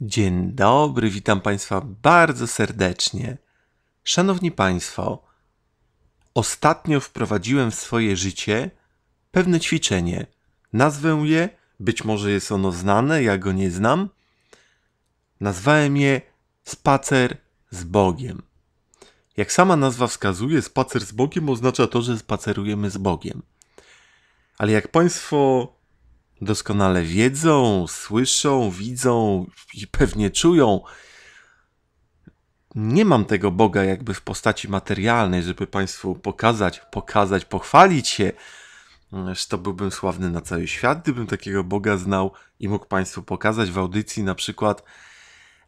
Dzień dobry, witam Państwa bardzo serdecznie. Szanowni Państwo, ostatnio wprowadziłem w swoje życie pewne ćwiczenie. Nazwę je, być może jest ono znane, ja go nie znam. Nazwałem je spacer z Bogiem. Jak sama nazwa wskazuje, spacer z Bogiem oznacza to, że spacerujemy z Bogiem. Ale jak Państwo doskonale wiedzą, słyszą, widzą i pewnie czują. Nie mam tego Boga jakby w postaci materialnej, żeby Państwu pokazać, pokazać, pochwalić się. Zresztą byłbym sławny na cały świat, gdybym takiego Boga znał i mógł Państwu pokazać w audycji na przykład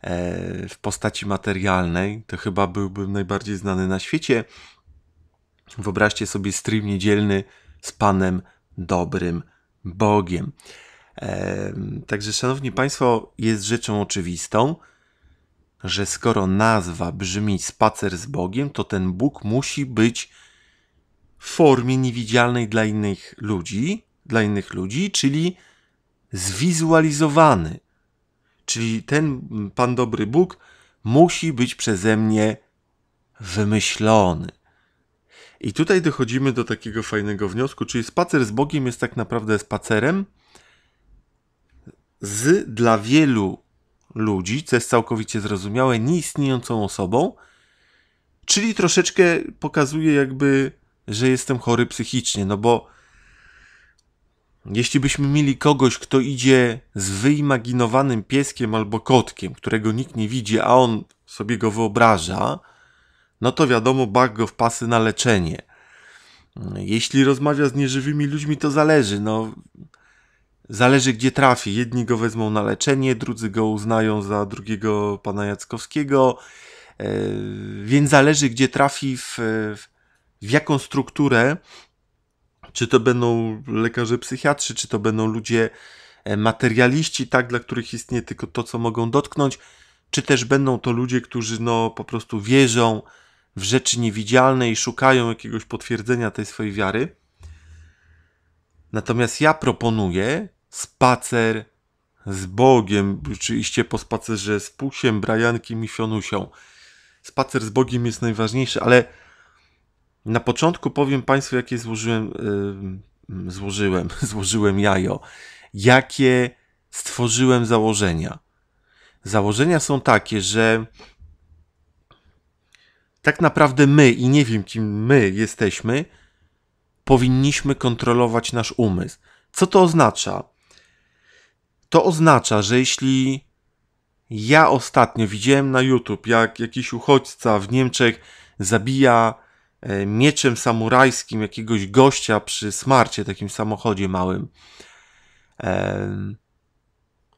e, w postaci materialnej, to chyba byłbym najbardziej znany na świecie. Wyobraźcie sobie stream niedzielny z Panem Dobrym Bogiem. Także, szanowni państwo, jest rzeczą oczywistą, że skoro nazwa brzmi spacer z Bogiem, to ten Bóg musi być w formie niewidzialnej dla innych ludzi, dla innych ludzi, czyli zwizualizowany. Czyli ten Pan dobry Bóg musi być przeze mnie wymyślony. I tutaj dochodzimy do takiego fajnego wniosku, czyli spacer z Bogiem jest tak naprawdę spacerem z dla wielu ludzi, co jest całkowicie zrozumiałe, nieistniejącą osobą, czyli troszeczkę pokazuje jakby, że jestem chory psychicznie, no bo jeśli byśmy mieli kogoś, kto idzie z wyimaginowanym pieskiem albo kotkiem, którego nikt nie widzi, a on sobie go wyobraża, no to wiadomo, bak go w pasy na leczenie. Jeśli rozmawia z nieżywymi ludźmi, to zależy. No, zależy gdzie trafi. Jedni go wezmą na leczenie, drudzy go uznają za drugiego pana Jackowskiego. E, więc zależy gdzie trafi, w, w jaką strukturę. Czy to będą lekarze psychiatrzy, czy to będą ludzie e, materialiści, tak, dla których istnieje tylko to, co mogą dotknąć, czy też będą to ludzie, którzy no, po prostu wierzą w rzeczy niewidzialne i szukają jakiegoś potwierdzenia tej swojej wiary. Natomiast ja proponuję spacer z Bogiem, oczywiście po spacerze z Pusiem, Briankiem i Fionusią. Spacer z Bogiem jest najważniejszy, ale na początku powiem Państwu, jakie złożyłem, yy, złożyłem, złożyłem jajo, jakie stworzyłem założenia. Założenia są takie, że tak naprawdę my, i nie wiem kim my jesteśmy, powinniśmy kontrolować nasz umysł. Co to oznacza? To oznacza, że jeśli ja ostatnio widziałem na YouTube, jak jakiś uchodźca w Niemczech zabija e, mieczem samurajskim jakiegoś gościa przy smarcie, takim samochodzie małym,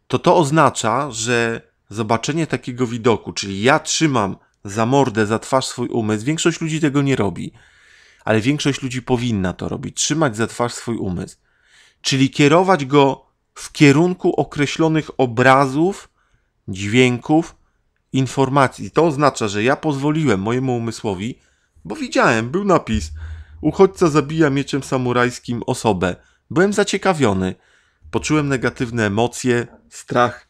to to oznacza, że zobaczenie takiego widoku, czyli ja trzymam za mordę, za twarz swój umysł. Większość ludzi tego nie robi, ale większość ludzi powinna to robić trzymać za twarz swój umysł. Czyli kierować go w kierunku określonych obrazów, dźwięków, informacji. To oznacza, że ja pozwoliłem mojemu umysłowi, bo widziałem, był napis: Uchodźca zabija mieczem samurajskim osobę. Byłem zaciekawiony, poczułem negatywne emocje, strach,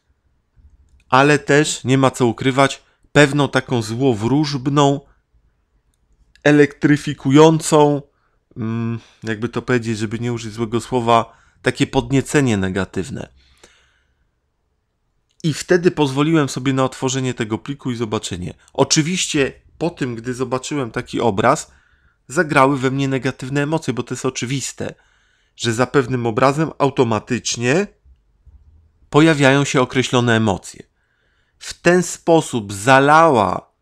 ale też nie ma co ukrywać, pewną taką złowróżbną, elektryfikującą, mm, jakby to powiedzieć, żeby nie użyć złego słowa, takie podniecenie negatywne. I wtedy pozwoliłem sobie na otworzenie tego pliku i zobaczenie. Oczywiście po tym, gdy zobaczyłem taki obraz, zagrały we mnie negatywne emocje, bo to jest oczywiste, że za pewnym obrazem automatycznie pojawiają się określone emocje w ten sposób zalała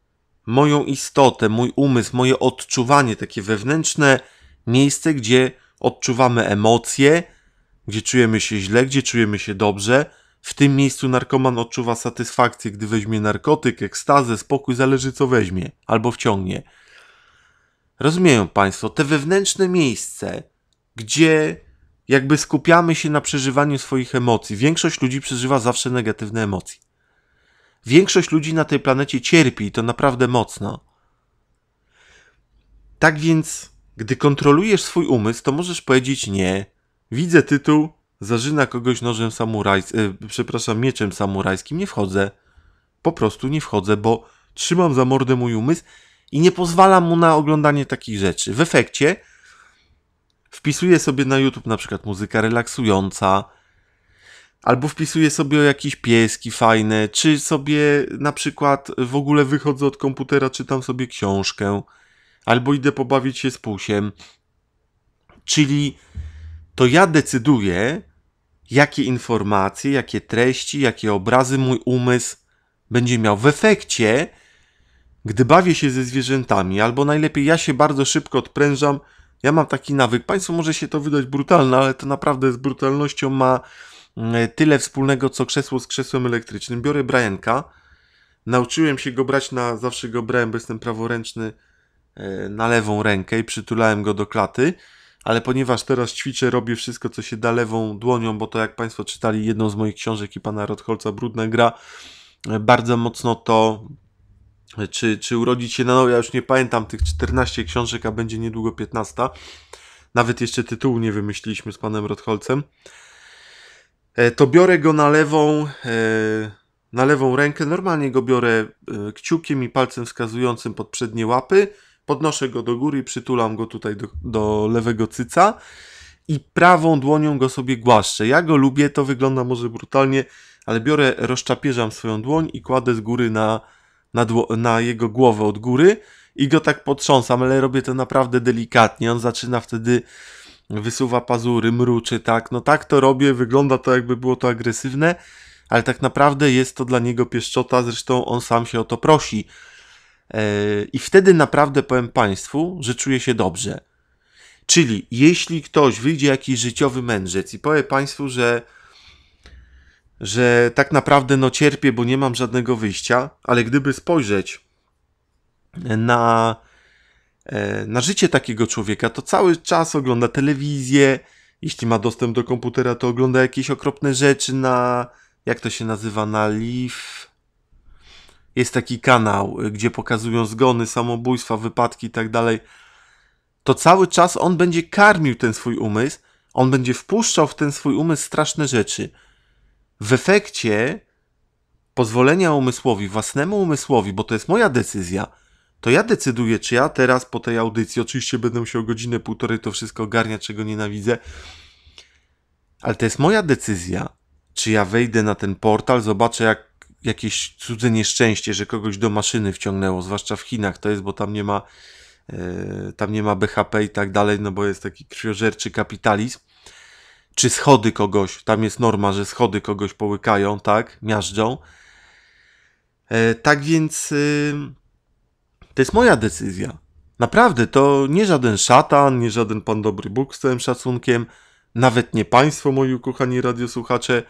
moją istotę, mój umysł, moje odczuwanie, takie wewnętrzne miejsce, gdzie odczuwamy emocje, gdzie czujemy się źle, gdzie czujemy się dobrze. W tym miejscu narkoman odczuwa satysfakcję, gdy weźmie narkotyk, ekstazę, spokój, zależy co weźmie albo wciągnie. Rozumieją Państwo, te wewnętrzne miejsce, gdzie jakby skupiamy się na przeżywaniu swoich emocji. Większość ludzi przeżywa zawsze negatywne emocje. Większość ludzi na tej planecie cierpi i to naprawdę mocno. Tak więc, gdy kontrolujesz swój umysł, to możesz powiedzieć nie. Widzę tytuł, zażyna kogoś nożem samurajskim, e, przepraszam, mieczem samurajskim, nie wchodzę. Po prostu nie wchodzę, bo trzymam za mordę mój umysł i nie pozwalam mu na oglądanie takich rzeczy. W efekcie wpisuję sobie na YouTube na przykład muzyka relaksująca, Albo wpisuję sobie jakieś pieski fajne, czy sobie na przykład w ogóle wychodzę od komputera, czytam sobie książkę, albo idę pobawić się z pusiem. Czyli to ja decyduję, jakie informacje, jakie treści, jakie obrazy mój umysł będzie miał. W efekcie, gdy bawię się ze zwierzętami, albo najlepiej ja się bardzo szybko odprężam, ja mam taki nawyk. Państwu może się to wydać brutalne, ale to naprawdę z brutalnością ma Mm, y, tyle wspólnego, co krzesło z krzesłem elektrycznym. Biorę Brianka. Nauczyłem się go brać na, zawsze go brałem, bo jestem praworęczny e, na lewą rękę i przytulałem go do klaty, ale ponieważ teraz ćwiczę, robię wszystko, co się da lewą dłonią, bo to jak Państwo czytali jedną z moich książek i pana Rotholca, Brudna Gra, e, bardzo mocno to e, czy, czy urodzić się na nowo, ja już nie pamiętam tych 14 książek, a będzie niedługo 15. Nawet jeszcze tytułu nie wymyśliliśmy z panem Rotholcem. E, to biorę go na lewą, e, na lewą rękę. Normalnie go biorę e, kciukiem i palcem wskazującym pod przednie łapy. Podnoszę go do góry i przytulam go tutaj do, do lewego cyca. I prawą dłonią go sobie głaszczę. Ja go lubię, to wygląda może brutalnie, ale biorę, rozczapierzam swoją dłoń i kładę z góry na, na, na jego głowę od góry i go tak potrząsam, ale robię to naprawdę delikatnie. On zaczyna wtedy wysuwa pazury, mruczy, tak, no tak to robię, wygląda to jakby było to agresywne, ale tak naprawdę jest to dla niego pieszczota, zresztą on sam się o to prosi. E, I wtedy naprawdę powiem Państwu, że czuję się dobrze. Czyli jeśli ktoś wyjdzie jakiś życiowy mędrzec i powie Państwu, że, że tak naprawdę no cierpię, bo nie mam żadnego wyjścia, ale gdyby spojrzeć na E, na życie takiego człowieka, to cały czas ogląda telewizję, jeśli ma dostęp do komputera, to ogląda jakieś okropne rzeczy na, jak to się nazywa, na live. Jest taki kanał, y, gdzie pokazują zgony, samobójstwa, wypadki i tak dalej. To cały czas on będzie karmił ten swój umysł, on będzie wpuszczał w ten swój umysł straszne rzeczy. W efekcie pozwolenia umysłowi, własnemu umysłowi, bo to jest moja decyzja, to ja decyduję, czy ja teraz po tej audycji, oczywiście będę się o godzinę, półtorej to wszystko ogarniać, czego nienawidzę, ale to jest moja decyzja, czy ja wejdę na ten portal, zobaczę jak jakieś cudze nieszczęście, że kogoś do maszyny wciągnęło, zwłaszcza w Chinach to jest, bo tam nie ma yy, tam nie ma BHP i tak dalej, no bo jest taki krwiożerczy kapitalizm, czy schody kogoś, tam jest norma, że schody kogoś połykają, tak, miażdżą. Yy, tak więc... Yy, to jest moja decyzja. Naprawdę, to nie żaden szatan, nie żaden pan dobry Bóg z całym szacunkiem, nawet nie państwo, moi ukochani radiosłuchacze.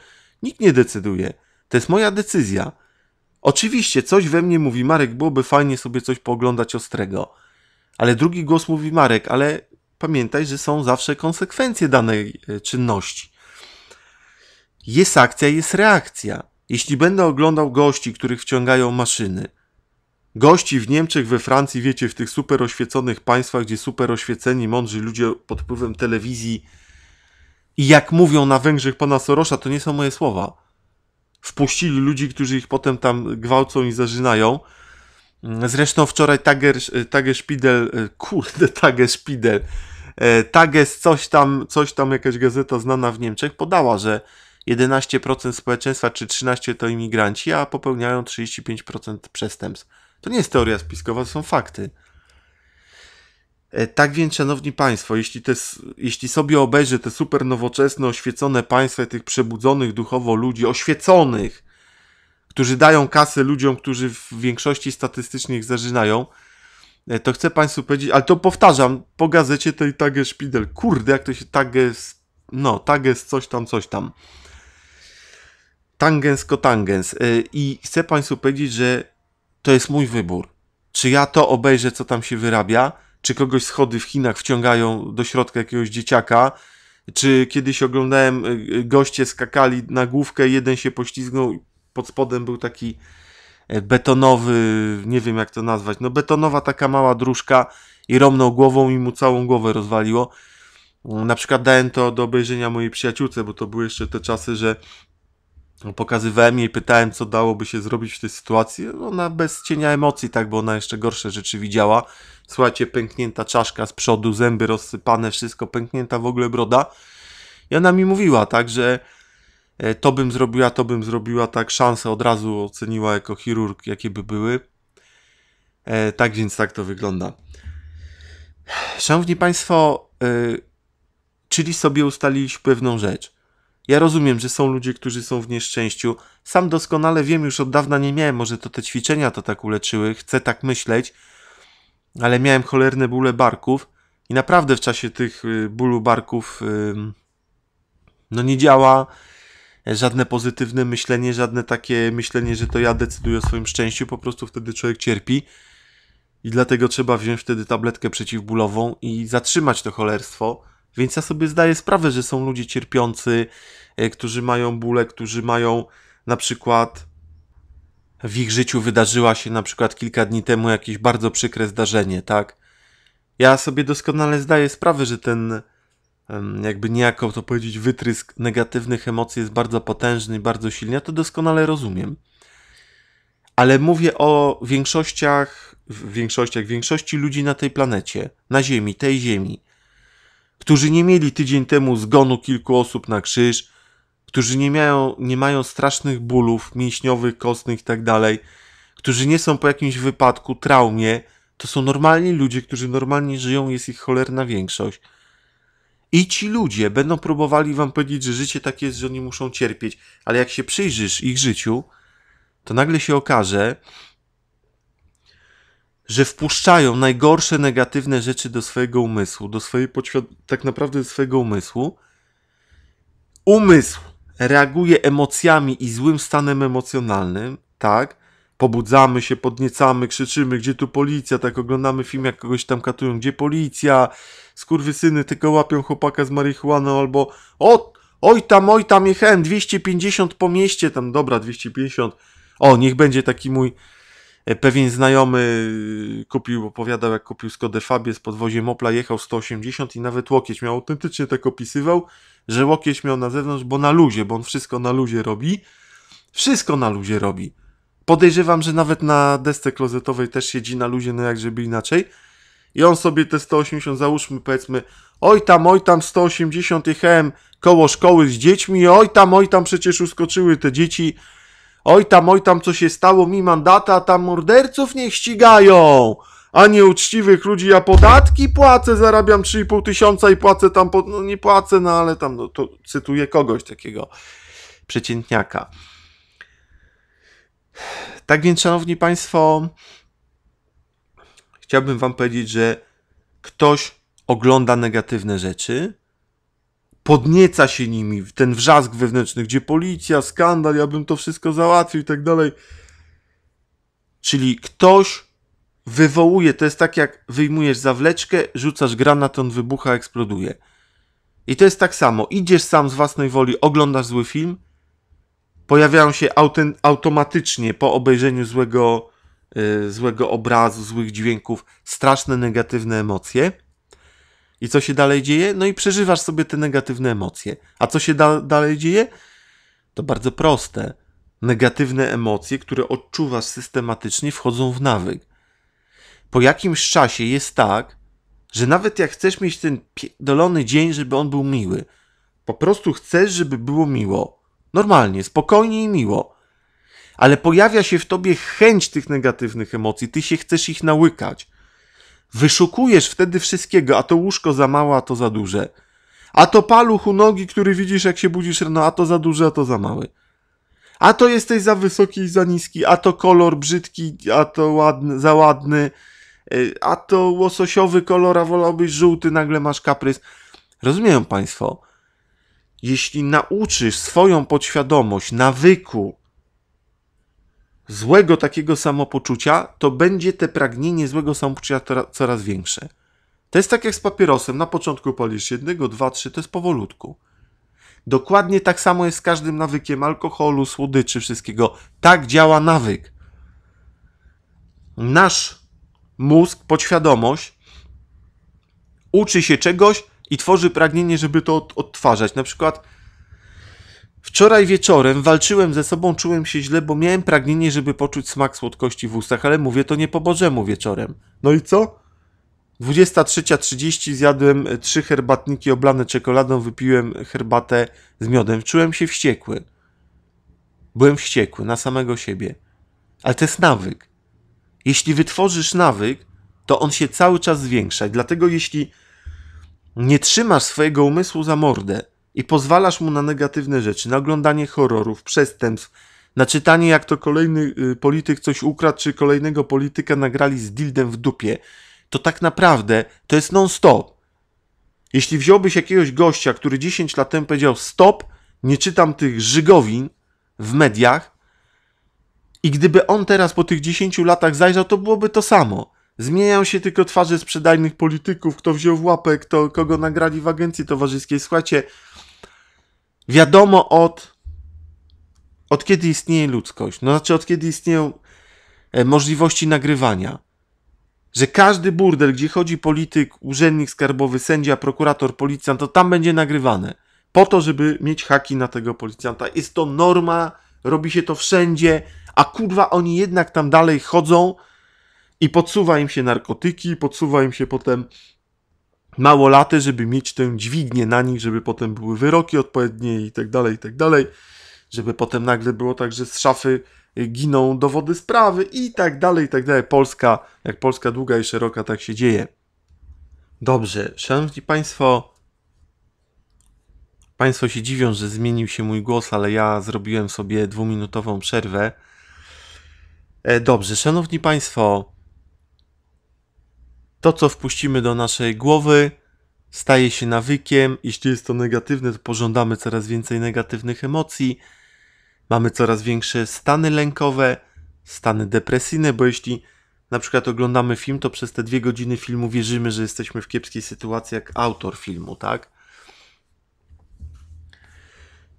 Nikt nie decyduje. To jest moja decyzja. Oczywiście coś we mnie mówi Marek, byłoby fajnie sobie coś pooglądać ostrego. Ale drugi głos mówi Marek, ale pamiętaj, że są zawsze konsekwencje danej e, czynności. Jest akcja, jest reakcja. Jeśli będę oglądał gości, których wciągają maszyny, gości w Niemczech, we Francji, wiecie, w tych super oświeconych państwach, gdzie super oświeceni, mądrzy ludzie pod wpływem telewizji i jak mówią na Węgrzech pana Sorosza, to nie są moje słowa. Wpuścili ludzi, którzy ich potem tam gwałcą i zażynają. Zresztą wczoraj Tager, Tager Spidel, e, kurde Tager Spidel, e, Tages coś tam, coś tam jakaś gazeta znana w Niemczech podała, że 11% społeczeństwa czy 13% to imigranci, a popełniają 35% przestępstw. To nie jest teoria spiskowa, to są fakty. E, tak więc, szanowni państwo, jeśli, te, jeśli sobie obejrzy te super nowoczesne, oświecone państwa tych przebudzonych duchowo ludzi, oświeconych, którzy dają kasę ludziom, którzy w większości statystycznie ich zażynają, e, to chcę państwu powiedzieć, ale to powtarzam, po gazecie tej Tage kurde, jak to się Tages, no, Tages coś tam, coś tam. Tangens kotangens. E, I chcę państwu powiedzieć, że to jest mój wybór. Czy ja to obejrzę, co tam się wyrabia, czy kogoś schody w Chinach wciągają do środka jakiegoś dzieciaka, czy kiedyś oglądałem y, y, goście skakali na główkę, jeden się poślizgnął i pod spodem był taki e, betonowy, nie wiem jak to nazwać, no betonowa taka mała dróżka i romną głową i mu całą głowę rozwaliło. Na przykład dałem to do obejrzenia mojej przyjaciółce, bo to były jeszcze te czasy, że no, pokazywałem jej, pytałem, co dałoby się zrobić w tej sytuacji. Ona bez cienia emocji, tak, bo ona jeszcze gorsze rzeczy widziała. Słuchajcie, pęknięta czaszka z przodu, zęby rozsypane, wszystko, pęknięta w ogóle broda. I ona mi mówiła, tak, że e, to bym zrobiła, to bym zrobiła, tak, szanse od razu oceniła jako chirurg, jakie by były. E, tak więc tak to wygląda. Szanowni Państwo, e, czyli sobie ustaliliśmy pewną rzecz – ja rozumiem, że są ludzie, którzy są w nieszczęściu. Sam doskonale wiem, już od dawna nie miałem, może to te ćwiczenia to tak uleczyły, chcę tak myśleć, ale miałem cholerne bóle barków i naprawdę w czasie tych y, bólu barków no nie działa żadne pozytywne myślenie, żadne takie myślenie, że to ja decyduję o swoim szczęściu, po prostu wtedy człowiek cierpi i dlatego trzeba wziąć wtedy tabletkę przeciwbólową i zatrzymać to cholerstwo więc ja sobie zdaję sprawę, że są ludzie cierpiący, e, którzy mają bóle, którzy mają na przykład w ich życiu wydarzyła się na przykład kilka dni temu jakieś bardzo przykre zdarzenie, tak? Ja sobie doskonale zdaję sprawę, że ten jakby niejako to powiedzieć wytrysk negatywnych emocji jest bardzo potężny, bardzo silny. Ja to doskonale rozumiem. Ale mówię o większościach, większościach, większości ludzi na tej planecie, na Ziemi, tej Ziemi którzy nie mieli tydzień temu zgonu kilku osób na krzyż, którzy nie, mają, nie mają strasznych bólów mięśniowych, kostnych itd., tak którzy nie są po jakimś wypadku, traumie, to są normalni ludzie, którzy normalnie żyją, jest ich cholerna większość. I ci ludzie będą próbowali wam powiedzieć, że życie takie jest, że oni muszą cierpieć, ale jak się przyjrzysz ich życiu, to nagle się okaże, że wpuszczają najgorsze negatywne rzeczy do swojego umysłu, do swojej podświad- tak naprawdę do swojego umysłu. Umysł reaguje emocjami i złym stanem emocjonalnym, tak? Pobudzamy się, podniecamy, krzyczymy, gdzie tu policja, tak oglądamy film, jak kogoś tam katują, gdzie policja, skurwysyny tylko łapią chłopaka z marihuaną, albo o, oj tam, oj tam jechałem, 250 po mieście, tam dobra, 250, o, niech będzie taki mój E, pewien znajomy y, kupił, opowiadał jak kupił Skodę Fabię z podwoziem Opla, jechał 180 i nawet łokieć miał, autentycznie tak opisywał, że łokieć miał na zewnątrz, bo na luzie, bo on wszystko na luzie robi. Wszystko na luzie robi. Podejrzewam, że nawet na desce klozetowej też siedzi na luzie, no jak żeby inaczej. I on sobie te 180, załóżmy powiedzmy, oj tam, oj tam 180 jechałem koło szkoły z dziećmi, oj tam, oj tam przecież uskoczyły te dzieci, Oj tam, oj tam, co się stało mi mandata, tam morderców nie ścigają, a nieuczciwych ludzi ja podatki płacę, zarabiam 3,5 tysiąca i płacę tam, po... no nie płacę, no ale tam, no to cytuję kogoś takiego przeciętniaka. Tak więc, szanowni państwo, chciałbym wam powiedzieć, że ktoś ogląda negatywne rzeczy, podnieca się nimi, ten wrzask wewnętrzny, gdzie policja, skandal, ja bym to wszystko załatwił i tak dalej. Czyli ktoś wywołuje, to jest tak jak wyjmujesz zawleczkę, rzucasz granat, on wybucha, eksploduje. I to jest tak samo, idziesz sam z własnej woli, oglądasz zły film, pojawiają się automatycznie po obejrzeniu złego, yy, złego obrazu, złych dźwięków, straszne negatywne emocje – i co się dalej dzieje? No i przeżywasz sobie te negatywne emocje. A co się da dalej dzieje? To bardzo proste. Negatywne emocje, które odczuwasz systematycznie, wchodzą w nawyk. Po jakimś czasie jest tak, że nawet jak chcesz mieć ten dolony dzień, żeby on był miły, po prostu chcesz, żeby było miło. Normalnie, spokojnie i miło. Ale pojawia się w tobie chęć tych negatywnych emocji, ty się chcesz ich nałykać. Wyszukujesz wtedy wszystkiego, a to łóżko za małe, a to za duże. A to paluch u nogi, który widzisz jak się budzisz rano, a to za duże, a to za mały. A to jesteś za wysoki i za niski, a to kolor brzydki, a to ładny, za ładny, y, a to łososiowy kolor, a wolałbyś żółty, nagle masz kaprys. Rozumieją Państwo? Jeśli nauczysz swoją podświadomość nawyku, złego takiego samopoczucia, to będzie te pragnienie złego samopoczucia coraz większe. To jest tak jak z papierosem. Na początku palisz jednego, dwa, trzy, to jest powolutku. Dokładnie tak samo jest z każdym nawykiem alkoholu, słodyczy, wszystkiego. Tak działa nawyk. Nasz mózg, podświadomość uczy się czegoś i tworzy pragnienie, żeby to odtwarzać. Na przykład Wczoraj wieczorem walczyłem ze sobą, czułem się źle, bo miałem pragnienie, żeby poczuć smak słodkości w ustach, ale mówię to nie po Bożemu wieczorem. No i co? 23.30 zjadłem e, trzy herbatniki oblane czekoladą, wypiłem herbatę z miodem. Czułem się wściekły. Byłem wściekły na samego siebie. Ale to jest nawyk. Jeśli wytworzysz nawyk, to on się cały czas zwiększa. Dlatego jeśli nie trzymasz swojego umysłu za mordę, i pozwalasz mu na negatywne rzeczy, na oglądanie horrorów, przestępstw, na czytanie jak to kolejny y, polityk coś ukradł, czy kolejnego polityka nagrali z dildem w dupie, to tak naprawdę to jest non-stop. Jeśli wziąłbyś jakiegoś gościa, który 10 lat temu powiedział stop, nie czytam tych żygowin w mediach i gdyby on teraz po tych 10 latach zajrzał, to byłoby to samo. Zmieniają się tylko twarze sprzedajnych polityków, kto wziął w łapę, kto, kogo nagrali w agencji towarzyskiej. Słuchajcie, wiadomo od, od kiedy istnieje ludzkość, no znaczy od kiedy istnieją e, możliwości nagrywania, że każdy burdel, gdzie chodzi polityk, urzędnik skarbowy, sędzia, prokurator, policjant, to tam będzie nagrywane. Po to, żeby mieć haki na tego policjanta. Jest to norma, robi się to wszędzie, a kurwa oni jednak tam dalej chodzą i podsuwa im się narkotyki, podsuwa im się potem mało laty, żeby mieć tę dźwignię na nich, żeby potem były wyroki odpowiednie i tak dalej, i tak dalej, żeby potem nagle było tak, że z szafy y, giną dowody sprawy i tak dalej, i tak dalej. Polska, jak Polska długa i szeroka, tak się dzieje. Dobrze, szanowni państwo, państwo się dziwią, że zmienił się mój głos, ale ja zrobiłem sobie dwuminutową przerwę. E, dobrze, szanowni państwo, to, co wpuścimy do naszej głowy, staje się nawykiem. Jeśli jest to negatywne, to pożądamy coraz więcej negatywnych emocji. Mamy coraz większe stany lękowe, stany depresyjne, bo jeśli na przykład oglądamy film, to przez te dwie godziny filmu wierzymy, że jesteśmy w kiepskiej sytuacji jak autor filmu, tak?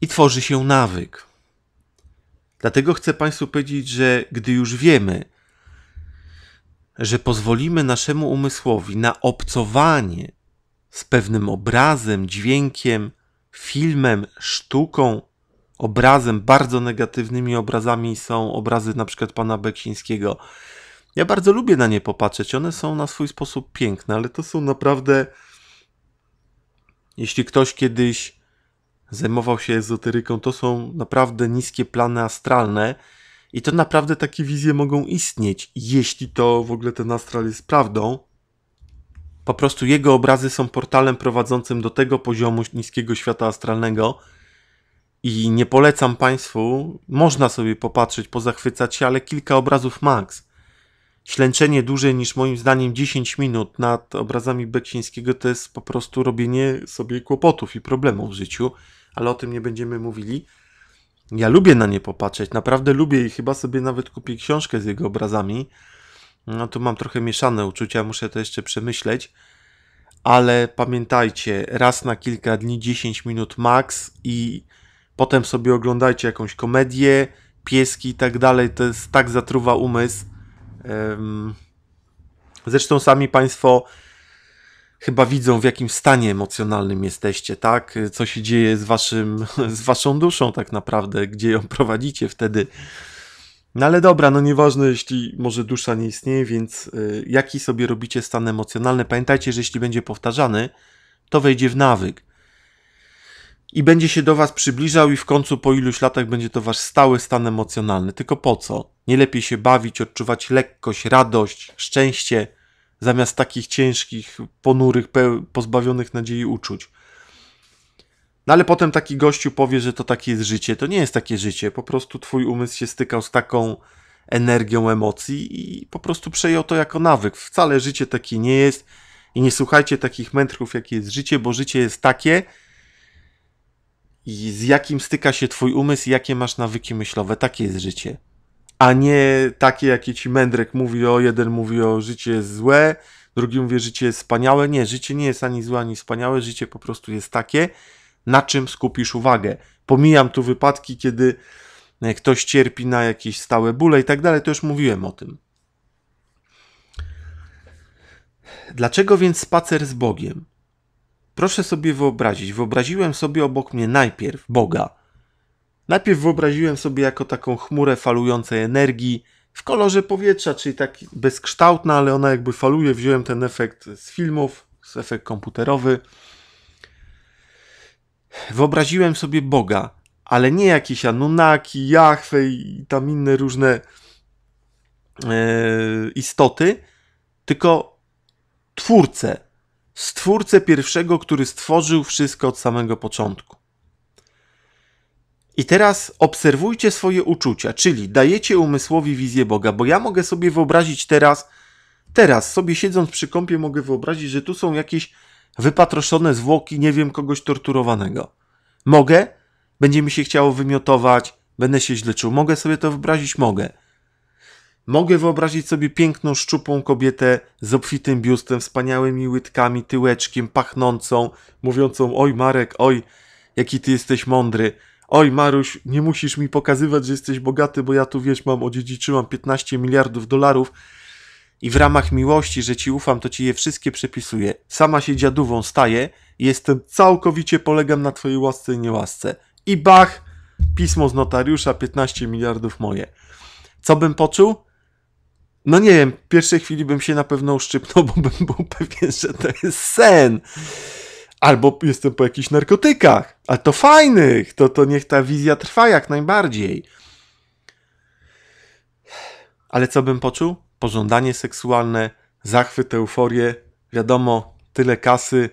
I tworzy się nawyk. Dlatego chcę Państwu powiedzieć, że gdy już wiemy, że pozwolimy naszemu umysłowi na obcowanie z pewnym obrazem, dźwiękiem, filmem, sztuką, obrazem, bardzo negatywnymi obrazami są obrazy na przykład pana Beksińskiego. Ja bardzo lubię na nie popatrzeć, one są na swój sposób piękne, ale to są naprawdę jeśli ktoś kiedyś zajmował się ezoteryką, to są naprawdę niskie plany astralne, i to naprawdę takie wizje mogą istnieć, jeśli to w ogóle ten astral jest prawdą. Po prostu jego obrazy są portalem prowadzącym do tego poziomu niskiego świata astralnego. I nie polecam Państwu, można sobie popatrzeć, pozachwycać się, ale kilka obrazów max. Ślęczenie dłużej niż moim zdaniem 10 minut nad obrazami Beksińskiego to jest po prostu robienie sobie kłopotów i problemów w życiu, ale o tym nie będziemy mówili. Ja lubię na nie popatrzeć, naprawdę lubię i chyba sobie nawet kupię książkę z jego obrazami. No tu mam trochę mieszane uczucia, muszę to jeszcze przemyśleć. Ale pamiętajcie, raz na kilka dni 10 minut max i potem sobie oglądajcie jakąś komedię, pieski i tak dalej. To jest tak zatruwa umysł. Zresztą sami Państwo chyba widzą, w jakim stanie emocjonalnym jesteście, tak? Co się dzieje z, waszym, z waszą duszą, tak naprawdę, gdzie ją prowadzicie wtedy. No ale dobra, no nieważne, jeśli może dusza nie istnieje, więc y, jaki sobie robicie stan emocjonalny. Pamiętajcie, że jeśli będzie powtarzany, to wejdzie w nawyk. I będzie się do was przybliżał, i w końcu po iluś latach będzie to wasz stały stan emocjonalny. Tylko po co? Nie lepiej się bawić, odczuwać lekkość, radość, szczęście zamiast takich ciężkich, ponurych, pozbawionych nadziei uczuć. No ale potem taki gościu powie, że to takie jest życie. To nie jest takie życie. Po prostu twój umysł się stykał z taką energią emocji i po prostu przejął to jako nawyk. Wcale życie takie nie jest. I nie słuchajcie takich mędrków, jakie jest życie, bo życie jest takie, z jakim styka się twój umysł i jakie masz nawyki myślowe. Takie jest życie a nie takie, jakie ci mędrek mówi o, jeden mówi o życie jest złe, drugi mówi życie jest wspaniałe. Nie, życie nie jest ani złe, ani wspaniałe, życie po prostu jest takie, na czym skupisz uwagę. Pomijam tu wypadki, kiedy e, ktoś cierpi na jakieś stałe bóle i tak dalej, to już mówiłem o tym. Dlaczego więc spacer z Bogiem? Proszę sobie wyobrazić, wyobraziłem sobie obok mnie najpierw Boga, Najpierw wyobraziłem sobie jako taką chmurę falującej energii w kolorze powietrza, czyli tak bezkształtna, ale ona jakby faluje. Wziąłem ten efekt z filmów, z efekt komputerowy. Wyobraziłem sobie Boga, ale nie jakiś Anunnaki, Jahwe i tam inne różne e, istoty, tylko twórcę. Stwórcę pierwszego, który stworzył wszystko od samego początku. I teraz obserwujcie swoje uczucia, czyli dajecie umysłowi wizję Boga, bo ja mogę sobie wyobrazić teraz, teraz sobie siedząc przy kąpie mogę wyobrazić, że tu są jakieś wypatroszone zwłoki, nie wiem, kogoś torturowanego. Mogę? Będzie mi się chciało wymiotować, będę się źle czuł. Mogę sobie to wyobrazić? Mogę. Mogę wyobrazić sobie piękną, szczupłą kobietę z obfitym biustem, wspaniałymi łydkami, tyłeczkiem, pachnącą, mówiącą: Oj, Marek, oj, jaki ty jesteś mądry oj Maruś, nie musisz mi pokazywać, że jesteś bogaty, bo ja tu wiesz, mam, odziedziczyłam 15 miliardów dolarów i w ramach miłości, że ci ufam, to ci je wszystkie przepisuję. Sama się dziadową staję, jestem całkowicie polegam na twojej łasce i niełasce. I bach, pismo z notariusza, 15 miliardów moje. Co bym poczuł? No nie wiem, w pierwszej chwili bym się na pewno uszczypnął, bo bym był pewien, że to jest sen albo jestem po jakichś narkotykach, ale to fajnych, to, to niech ta wizja trwa jak najbardziej. Ale co bym poczuł? Pożądanie seksualne, zachwyt, euforię, wiadomo, tyle kasy,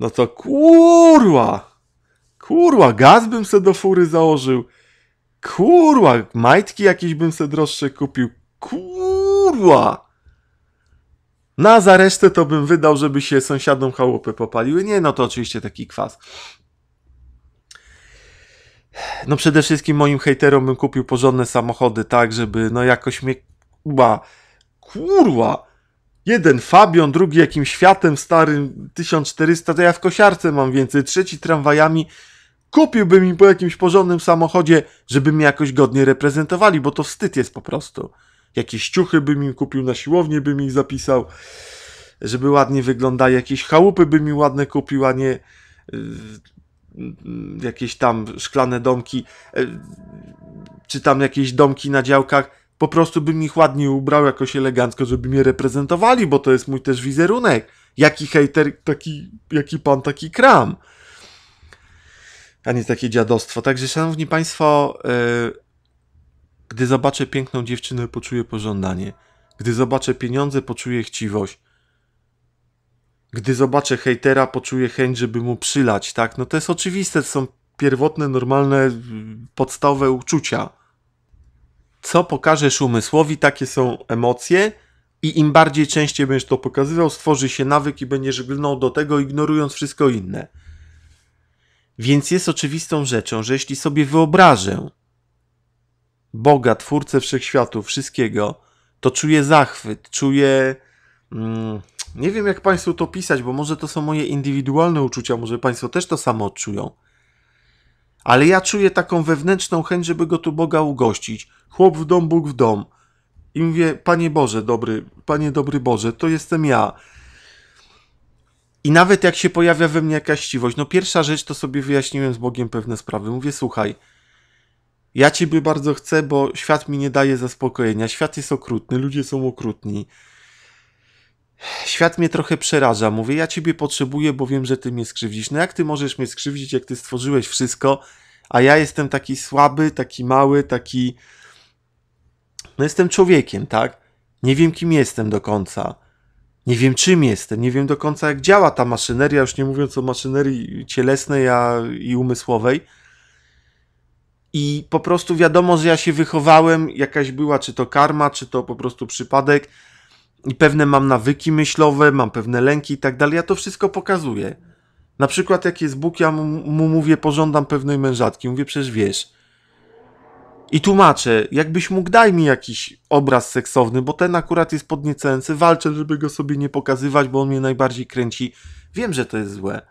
no to kurwa, kurwa, gaz bym se do fury założył, kurwa, majtki jakieś bym se droższe kupił, kurwa. No za resztę to bym wydał, żeby się sąsiadom chałupy popaliły. Nie, no to oczywiście taki kwas. No przede wszystkim moim hejterom bym kupił porządne samochody, tak, żeby no jakoś mnie... Kurwa, kurwa, jeden Fabion, drugi jakimś światem starym 1400, to ja w kosiarce mam więcej, trzeci tramwajami. Kupiłbym im po jakimś porządnym samochodzie, żeby mnie jakoś godnie reprezentowali, bo to wstyd jest po prostu jakieś ciuchy bym im kupił, na siłownię bym ich zapisał, żeby ładnie wyglądały, jakieś chałupy bym mi ładne kupił, a nie y, y, jakieś tam szklane domki, y, czy tam jakieś domki na działkach, po prostu bym ich ładnie ubrał jakoś elegancko, żeby mnie reprezentowali, bo to jest mój też wizerunek. Jaki hejter, taki, jaki pan, taki kram. A nie takie dziadostwo. Także, szanowni państwo, gdy zobaczę piękną dziewczynę, poczuję pożądanie. Gdy zobaczę pieniądze, poczuję chciwość. Gdy zobaczę hejtera, poczuję chęć, żeby mu przylać, tak? No to jest oczywiste, to są pierwotne, normalne, mm, podstawowe uczucia. Co pokażesz umysłowi, takie są emocje i im bardziej częściej będziesz to pokazywał, stworzy się nawyk i będziesz glnął do tego, ignorując wszystko inne. Więc jest oczywistą rzeczą, że jeśli sobie wyobrażę, Boga, Twórcę Wszechświatu, wszystkiego, to czuję zachwyt, czuję... Mm, nie wiem, jak Państwu to pisać, bo może to są moje indywidualne uczucia, może Państwo też to samo odczują. Ale ja czuję taką wewnętrzną chęć, żeby go tu Boga ugościć. Chłop w dom, Bóg w dom. I mówię, Panie Boże, dobry, Panie dobry Boże, to jestem ja. I nawet jak się pojawia we mnie jakaś chciwość, no pierwsza rzecz to sobie wyjaśniłem z Bogiem pewne sprawy. Mówię, słuchaj, ja ciebie bardzo chcę, bo świat mi nie daje zaspokojenia. Świat jest okrutny, ludzie są okrutni. Świat mnie trochę przeraża. Mówię, ja ciebie potrzebuję, bo wiem, że ty mnie skrzywdzisz. No jak ty możesz mnie skrzywdzić, jak ty stworzyłeś wszystko, a ja jestem taki słaby, taki mały, taki. No jestem człowiekiem, tak? Nie wiem, kim jestem do końca. Nie wiem, czym jestem. Nie wiem do końca, jak działa ta maszyneria, już nie mówiąc o maszynerii cielesnej a i umysłowej. I po prostu wiadomo, że ja się wychowałem, jakaś była, czy to karma, czy to po prostu przypadek. I pewne mam nawyki myślowe, mam pewne lęki i tak dalej. Ja to wszystko pokazuję. Na przykład, jak jest Bóg, ja mu, mu mówię, pożądam pewnej mężatki. Mówię, przecież wiesz. I tłumaczę, jakbyś mógł, daj mi jakiś obraz seksowny, bo ten akurat jest podniecający. Walczę, żeby go sobie nie pokazywać, bo on mnie najbardziej kręci. Wiem, że to jest złe.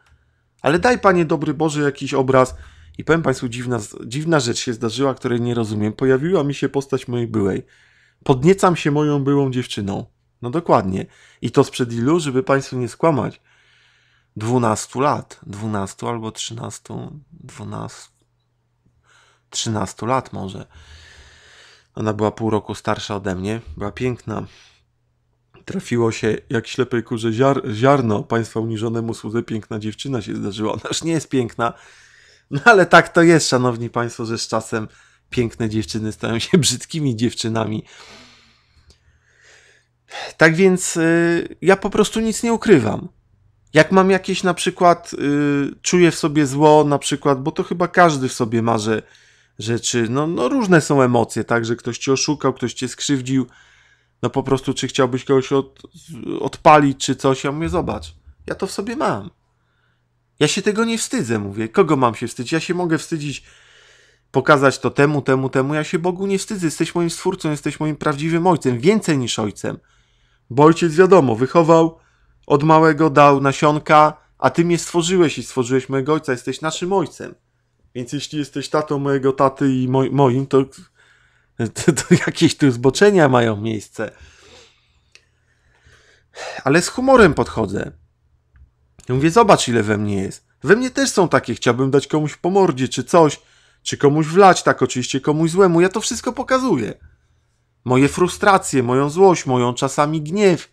Ale daj, panie dobry Boże, jakiś obraz i powiem Państwu, dziwna, dziwna rzecz się zdarzyła, której nie rozumiem. Pojawiła mi się postać mojej byłej. Podniecam się moją byłą dziewczyną. No dokładnie. I to sprzed ilu, żeby Państwu nie skłamać? 12 lat. 12 albo 13. 12. 13 lat może. Ona była pół roku starsza ode mnie. Była piękna. Trafiło się jak ślepej kurze ziar ziarno. Państwa uniżonemu słudze piękna dziewczyna się zdarzyła. Ona już nie jest piękna no ale tak to jest, szanowni państwo, że z czasem piękne dziewczyny stają się brzydkimi dziewczynami. Tak więc y, ja po prostu nic nie ukrywam. Jak mam jakieś na przykład, y, czuję w sobie zło, na przykład, bo to chyba każdy w sobie ma, że rzeczy, no, no różne są emocje, tak, że ktoś cię oszukał, ktoś cię skrzywdził, no po prostu, czy chciałbyś kogoś od, odpalić, czy coś. Ja mówię, zobacz, ja to w sobie mam. Ja się tego nie wstydzę, mówię. Kogo mam się wstydzić? Ja się mogę wstydzić pokazać to temu, temu, temu. Ja się Bogu nie wstydzę. Jesteś moim stwórcą, jesteś moim prawdziwym ojcem. Więcej niż ojcem. Bo ojciec, wiadomo, wychował od małego, dał nasionka, a ty mnie stworzyłeś i stworzyłeś mojego ojca. Jesteś naszym ojcem. Więc jeśli jesteś tatą mojego taty i moj, moim, to, to, to jakieś tu zboczenia mają miejsce. Ale z humorem podchodzę. Ja mówię, zobacz ile we mnie jest. We mnie też są takie, chciałbym dać komuś po mordzie, czy coś, czy komuś wlać, tak oczywiście komuś złemu. Ja to wszystko pokazuję. Moje frustracje, moją złość, moją czasami gniew,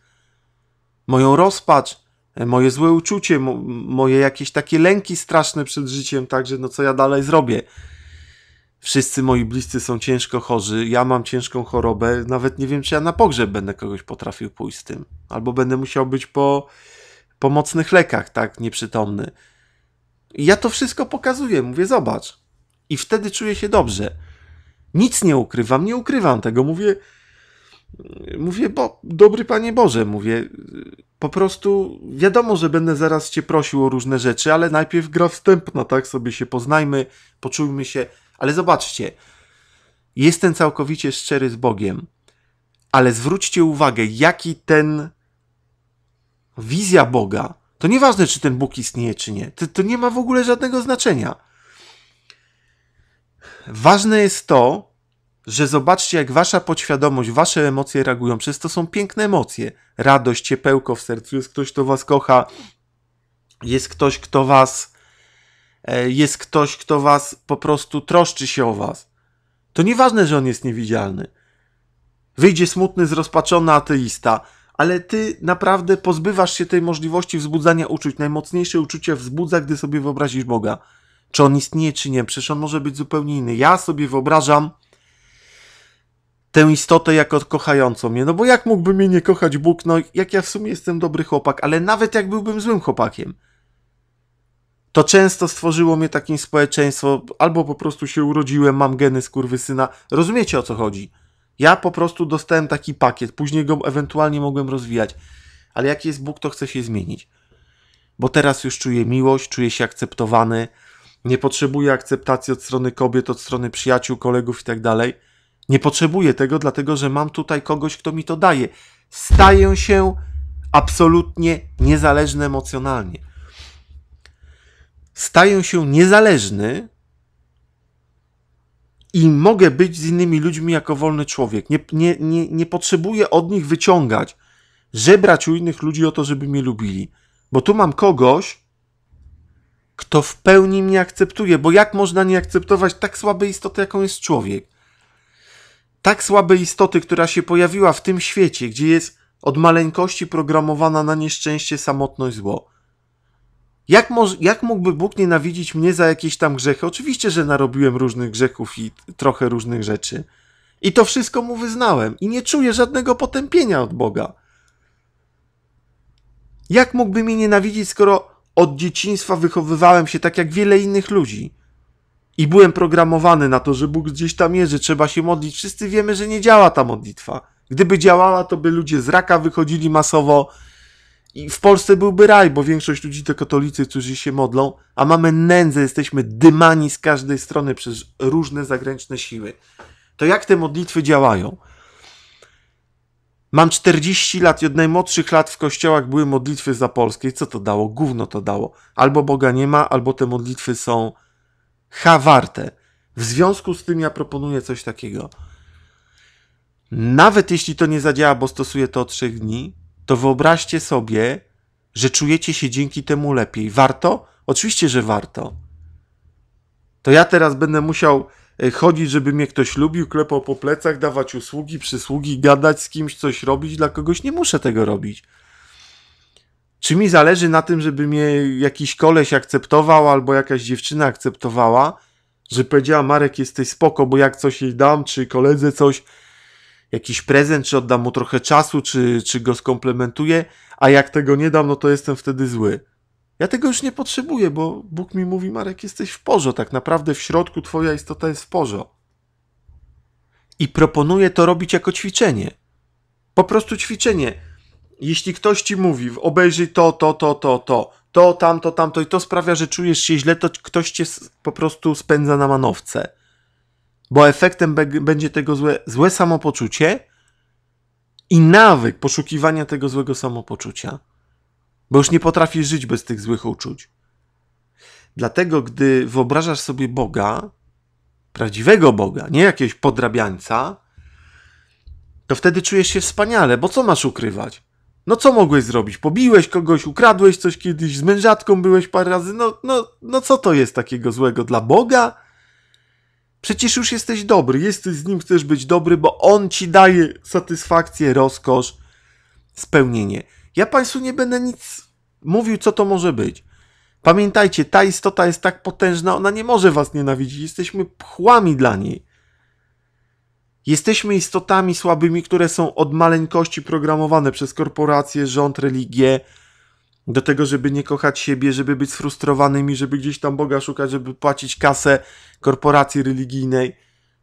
moją rozpacz, e, moje złe uczucie, mo moje jakieś takie lęki straszne przed życiem, także no co ja dalej zrobię. Wszyscy moi bliscy są ciężko chorzy, ja mam ciężką chorobę, nawet nie wiem, czy ja na pogrzeb będę kogoś potrafił pójść z tym. Albo będę musiał być po po mocnych lekach, tak nieprzytomny. ja to wszystko pokazuję, mówię, zobacz. I wtedy czuję się dobrze. Nic nie ukrywam, nie ukrywam tego. Mówię, mówię, bo dobry Panie Boże, mówię, po prostu wiadomo, że będę zaraz Cię prosił o różne rzeczy, ale najpierw gra wstępna, tak? Sobie się poznajmy, poczujmy się, ale zobaczcie, jestem całkowicie szczery z Bogiem, ale zwróćcie uwagę, jaki ten wizja Boga, to nieważne, czy ten Bóg istnieje, czy nie. To, to nie ma w ogóle żadnego znaczenia. Ważne jest to, że zobaczcie, jak wasza podświadomość, wasze emocje reagują. Przez to są piękne emocje. Radość, ciepełko w sercu. Jest ktoś, kto was kocha. Jest ktoś, kto was. E, jest ktoś, kto was po prostu troszczy się o was. To nieważne, że on jest niewidzialny. Wyjdzie smutny, zrozpaczony ateista ale ty naprawdę pozbywasz się tej możliwości wzbudzania uczuć. Najmocniejsze uczucie wzbudza, gdy sobie wyobrazisz Boga. Czy on istnieje, czy nie? Przecież on może być zupełnie inny. Ja sobie wyobrażam tę istotę jako kochającą mnie. No bo jak mógłby mnie nie kochać Bóg? No jak ja w sumie jestem dobry chłopak, ale nawet jak byłbym złym chłopakiem, to często stworzyło mnie takim społeczeństwo, albo po prostu się urodziłem, mam geny skurwysyna. Rozumiecie o co chodzi? Ja po prostu dostałem taki pakiet, później go ewentualnie mogłem rozwijać, ale jak jest Bóg, to chcę się zmienić. Bo teraz już czuję miłość, czuję się akceptowany, nie potrzebuję akceptacji od strony kobiet, od strony przyjaciół, kolegów itd. Tak nie potrzebuję tego, dlatego że mam tutaj kogoś, kto mi to daje. Staję się absolutnie niezależny emocjonalnie. Staję się niezależny i mogę być z innymi ludźmi jako wolny człowiek. Nie, nie, nie, nie potrzebuję od nich wyciągać, żebrać u innych ludzi o to, żeby mnie lubili. Bo tu mam kogoś, kto w pełni mnie akceptuje, bo jak można nie akceptować tak słabej istoty, jaką jest człowiek? Tak słabej istoty, która się pojawiła w tym świecie, gdzie jest od maleńkości programowana na nieszczęście, samotność, zło. Jak, moż, jak mógłby Bóg nienawidzić mnie za jakieś tam grzechy? Oczywiście, że narobiłem różnych grzechów i trochę różnych rzeczy. I to wszystko mu wyznałem i nie czuję żadnego potępienia od Boga. Jak mógłby mnie nienawidzić, skoro od dzieciństwa wychowywałem się tak jak wiele innych ludzi? I byłem programowany na to, że Bóg gdzieś tam jeży, trzeba się modlić. Wszyscy wiemy, że nie działa ta modlitwa. Gdyby działała, to by ludzie z raka wychodzili masowo, i w Polsce byłby raj, bo większość ludzi to katolicy, którzy się modlą, a mamy nędzę, jesteśmy dymani z każdej strony przez różne zagraniczne siły. To jak te modlitwy działają? Mam 40 lat i od najmłodszych lat w kościołach były modlitwy za Polskę. I co to dało? Gówno to dało. Albo Boga nie ma, albo te modlitwy są hawarte. W związku z tym ja proponuję coś takiego. Nawet jeśli to nie zadziała, bo stosuję to od 3 dni, to wyobraźcie sobie, że czujecie się dzięki temu lepiej. Warto? Oczywiście, że warto. To ja teraz będę musiał e, chodzić, żeby mnie ktoś lubił, klepał po plecach, dawać usługi, przysługi, gadać z kimś, coś robić dla kogoś. Nie muszę tego robić. Czy mi zależy na tym, żeby mnie jakiś koleś akceptował albo jakaś dziewczyna akceptowała, że powiedziała Marek jesteś spoko, bo jak coś jej dam, czy koledze coś, jakiś prezent, czy oddam mu trochę czasu, czy, czy go skomplementuję, a jak tego nie dam, no to jestem wtedy zły. Ja tego już nie potrzebuję, bo Bóg mi mówi, Marek, jesteś w porze, tak naprawdę w środku twoja istota jest w porze. I proponuję to robić jako ćwiczenie. Po prostu ćwiczenie. Jeśli ktoś ci mówi, obejrzyj to, to, to, to, to, to, tamto, tamto i to sprawia, że czujesz się źle, to ktoś cię po prostu spędza na manowce bo efektem będzie tego złe, złe samopoczucie i nawyk poszukiwania tego złego samopoczucia, bo już nie potrafisz żyć bez tych złych uczuć. Dlatego, gdy wyobrażasz sobie Boga, prawdziwego Boga, nie jakiegoś podrabiańca, to wtedy czujesz się wspaniale, bo co masz ukrywać? No co mogłeś zrobić? Pobiłeś kogoś, ukradłeś coś kiedyś, z mężatką byłeś parę razy, no, no, no co to jest takiego złego dla Boga? Przecież już jesteś dobry, jesteś z nim, chcesz być dobry, bo on ci daje satysfakcję, rozkosz, spełnienie. Ja Państwu nie będę nic mówił, co to może być. Pamiętajcie, ta istota jest tak potężna, ona nie może Was nienawidzić. Jesteśmy pchłami dla niej. Jesteśmy istotami słabymi, które są od maleńkości programowane przez korporacje, rząd, religię, do tego, żeby nie kochać siebie, żeby być sfrustrowanymi, żeby gdzieś tam Boga szukać, żeby płacić kasę korporacji religijnej,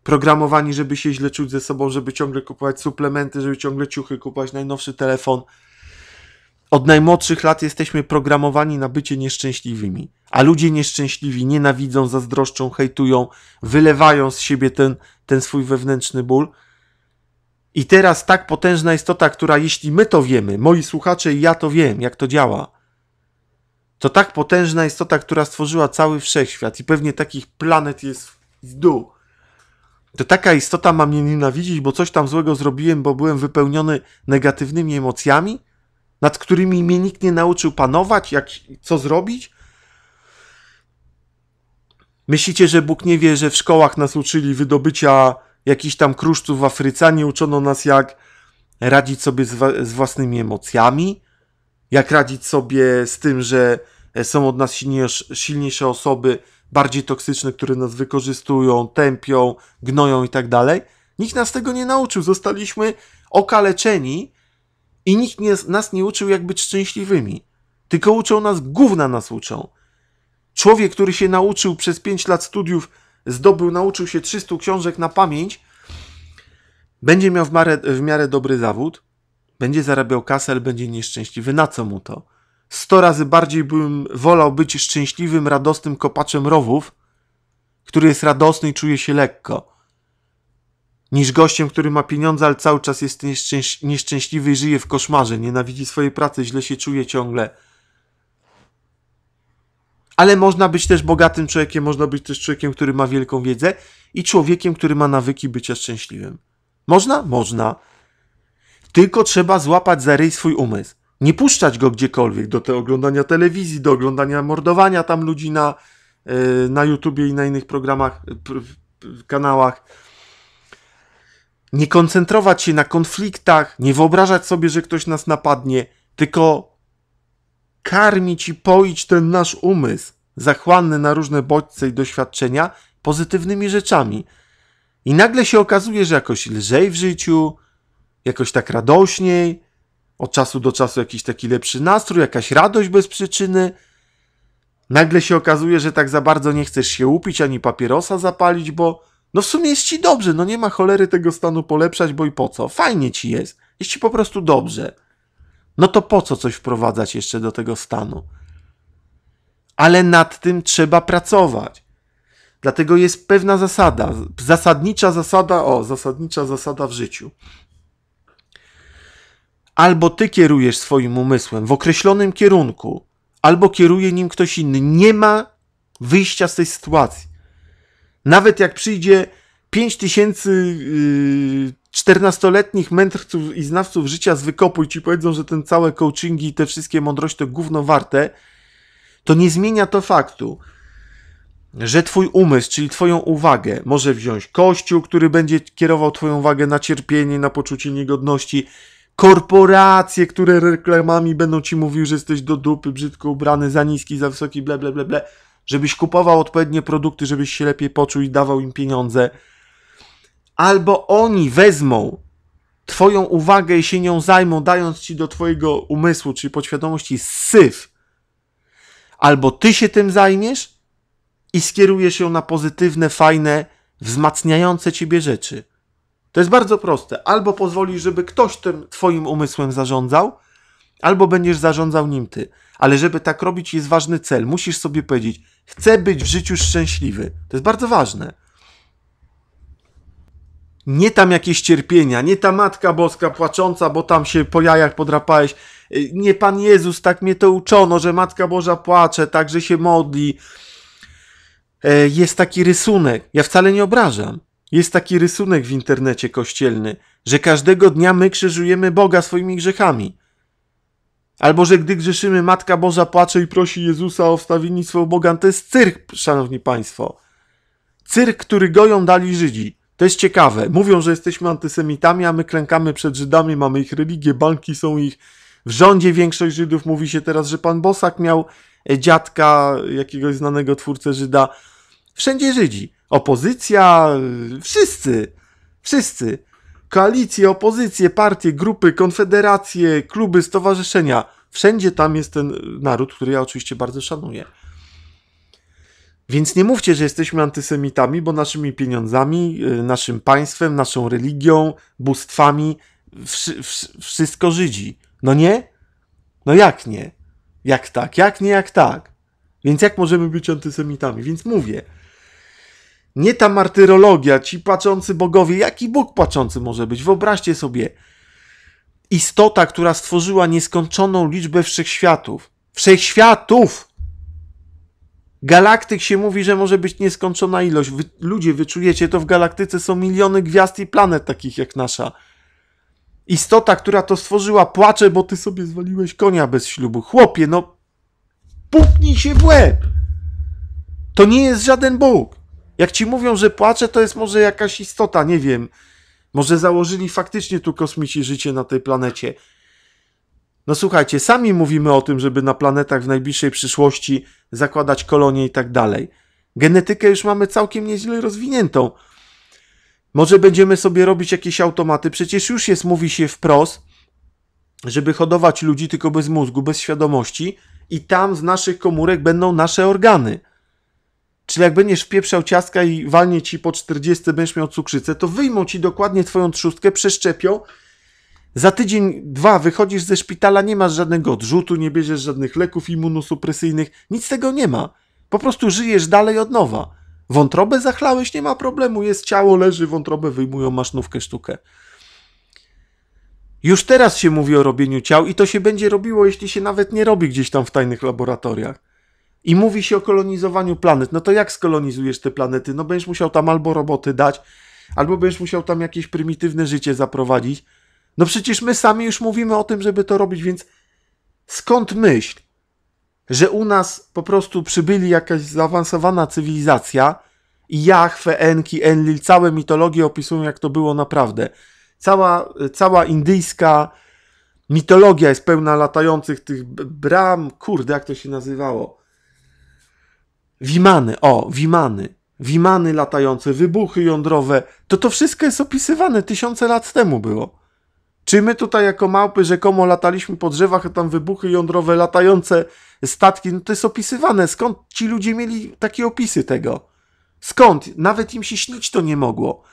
programowani, żeby się źle czuć ze sobą, żeby ciągle kupować suplementy, żeby ciągle ciuchy kupować, najnowszy telefon. Od najmłodszych lat jesteśmy programowani na bycie nieszczęśliwymi, a ludzie nieszczęśliwi nienawidzą, zazdroszczą, hejtują, wylewają z siebie ten, ten swój wewnętrzny ból i teraz tak potężna istota, która jeśli my to wiemy, moi słuchacze i ja to wiem, jak to działa, to tak potężna istota, która stworzyła cały wszechświat i pewnie takich planet jest w dół, to taka istota ma mnie nienawidzić, bo coś tam złego zrobiłem, bo byłem wypełniony negatywnymi emocjami, nad którymi mnie nikt nie nauczył panować, jak, co zrobić? Myślicie, że Bóg nie wie, że w szkołach nas uczyli wydobycia jakichś tam kruszców w Afryce, nie uczono nas jak radzić sobie z, z własnymi emocjami, jak radzić sobie z tym, że e, są od nas silniejsze osoby, bardziej toksyczne, które nas wykorzystują, tępią, gnoją i tak dalej. Nikt nas tego nie nauczył. Zostaliśmy okaleczeni i nikt nie, nas nie uczył, jak być szczęśliwymi. Tylko uczą nas, główna nas uczą. Człowiek, który się nauczył przez 5 lat studiów zdobył, nauczył się 300 książek na pamięć, będzie miał w miarę, w miarę dobry zawód, będzie zarabiał kasę, będzie nieszczęśliwy. Na co mu to? 100 razy bardziej bym wolał być szczęśliwym, radosnym kopaczem rowów, który jest radosny i czuje się lekko, niż gościem, który ma pieniądze, ale cały czas jest nieszczęśliwy i żyje w koszmarze, nienawidzi swojej pracy, źle się czuje ciągle ale można być też bogatym człowiekiem, można być też człowiekiem, który ma wielką wiedzę i człowiekiem, który ma nawyki bycia szczęśliwym. Można? Można. Tylko trzeba złapać za ryj swój umysł. Nie puszczać go gdziekolwiek, do te oglądania telewizji, do oglądania mordowania tam ludzi na, e, na YouTubie i na innych programach, e, kanałach. Nie koncentrować się na konfliktach, nie wyobrażać sobie, że ktoś nas napadnie, tylko karmić i poić ten nasz umysł, zachłanny na różne bodźce i doświadczenia, pozytywnymi rzeczami. I nagle się okazuje, że jakoś lżej w życiu, jakoś tak radośniej, od czasu do czasu jakiś taki lepszy nastrój, jakaś radość bez przyczyny. Nagle się okazuje, że tak za bardzo nie chcesz się upić ani papierosa zapalić, bo no w sumie jest ci dobrze, no nie ma cholery tego stanu polepszać, bo i po co? Fajnie ci jest, jest ci po prostu dobrze no to po co coś wprowadzać jeszcze do tego stanu? Ale nad tym trzeba pracować. Dlatego jest pewna zasada, zasadnicza zasada, o, zasadnicza zasada w życiu. Albo ty kierujesz swoim umysłem w określonym kierunku, albo kieruje nim ktoś inny. Nie ma wyjścia z tej sytuacji. Nawet jak przyjdzie 5000 yy, 14-letnich mędrców i znawców życia z wykopu i ci powiedzą, że ten całe coachingi i te wszystkie mądrości to gówno warte, to nie zmienia to faktu, że twój umysł, czyli twoją uwagę, może wziąć kościół, który będzie kierował twoją uwagę na cierpienie, na poczucie niegodności, korporacje, które reklamami będą ci mówiły, że jesteś do dupy, brzydko ubrany, za niski, za wysoki, ble, ble, ble, ble, żebyś kupował odpowiednie produkty, żebyś się lepiej poczuł i dawał im pieniądze – albo oni wezmą Twoją uwagę i się nią zajmą, dając Ci do Twojego umysłu, czyli podświadomości, syf. Albo Ty się tym zajmiesz i skierujesz ją na pozytywne, fajne, wzmacniające Ciebie rzeczy. To jest bardzo proste. Albo pozwolisz, żeby ktoś tym Twoim umysłem zarządzał, albo będziesz zarządzał nim Ty. Ale żeby tak robić, jest ważny cel. Musisz sobie powiedzieć, chcę być w życiu szczęśliwy. To jest bardzo ważne nie tam jakieś cierpienia, nie ta Matka Boska płacząca, bo tam się po jajach podrapałeś, y, nie Pan Jezus, tak mnie to uczono, że Matka Boża płacze, także się modli. E, jest taki rysunek, ja wcale nie obrażam, jest taki rysunek w internecie kościelny, że każdego dnia my krzyżujemy Boga swoimi grzechami. Albo że gdy grzeszymy, Matka Boża płacze i prosi Jezusa o wstawiennictwo Boga. To jest cyrk, szanowni państwo. Cyrk, który goją dali Żydzi. To jest ciekawe. Mówią, że jesteśmy antysemitami, a my klękamy przed Żydami, mamy ich religię, banki są ich. W rządzie większość Żydów mówi się teraz, że pan Bosak miał e, dziadka jakiegoś znanego twórcę Żyda. Wszędzie Żydzi. Opozycja, e, wszyscy, wszyscy. Koalicje, opozycje, partie, grupy, konfederacje, kluby, stowarzyszenia. Wszędzie tam jest ten naród, który ja oczywiście bardzo szanuję. Więc nie mówcie, że jesteśmy antysemitami, bo naszymi pieniądzami, y, naszym państwem, naszą religią, bóstwami, wszystko Żydzi. No nie? No jak nie? Jak tak? Jak nie, jak tak? Więc jak możemy być antysemitami? Więc mówię. Nie ta martyrologia, ci płaczący bogowie. Jaki Bóg płaczący może być? Wyobraźcie sobie. Istota, która stworzyła nieskończoną liczbę wszechświatów. Wszechświatów! Galaktyk się mówi, że może być nieskończona ilość. Wy, ludzie, wyczujecie to w galaktyce są miliony gwiazd i planet takich jak nasza. Istota, która to stworzyła, płacze, bo ty sobie zwaliłeś konia bez ślubu. Chłopie, no puknij się w łeb. To nie jest żaden Bóg. Jak ci mówią, że płacze, to jest może jakaś istota, nie wiem. Może założyli faktycznie tu kosmici życie na tej planecie. No słuchajcie, sami mówimy o tym, żeby na planetach w najbliższej przyszłości zakładać kolonie i tak dalej. Genetykę już mamy całkiem nieźle rozwiniętą. Może będziemy sobie robić jakieś automaty? Przecież już jest, mówi się wprost, żeby hodować ludzi tylko bez mózgu, bez świadomości i tam z naszych komórek będą nasze organy. Czyli jak będziesz pieprzał ciastka i walnie ci po 40 będziesz miał cukrzycę, to wyjmą ci dokładnie twoją trzustkę, przeszczepią za tydzień, dwa wychodzisz ze szpitala, nie masz żadnego odrzutu, nie bierzesz żadnych leków immunosupresyjnych, nic tego nie ma. Po prostu żyjesz dalej od nowa. Wątrobę zachlałeś, nie ma problemu, jest ciało, leży, wątrobę wyjmują, masz nówkę sztukę. Już teraz się mówi o robieniu ciał i to się będzie robiło, jeśli się nawet nie robi gdzieś tam w tajnych laboratoriach. I mówi się o kolonizowaniu planet. No to jak skolonizujesz te planety? No będziesz musiał tam albo roboty dać, albo będziesz musiał tam jakieś prymitywne życie zaprowadzić. No przecież my sami już mówimy o tym, żeby to robić, więc skąd myśl, że u nas po prostu przybyli jakaś zaawansowana cywilizacja i Jachwe, Enki, Enlil, całe mitologie opisują, jak to było naprawdę. Cała, cała indyjska mitologia jest pełna latających tych bram, kurde, jak to się nazywało. Wimany, o, wimany. Wimany latające, wybuchy jądrowe. To to wszystko jest opisywane, tysiące lat temu było. Czy my tutaj jako małpy rzekomo lataliśmy po drzewach, a tam wybuchy jądrowe, latające statki, no to jest opisywane. Skąd ci ludzie mieli takie opisy tego? Skąd? Nawet im się śnić to nie mogło.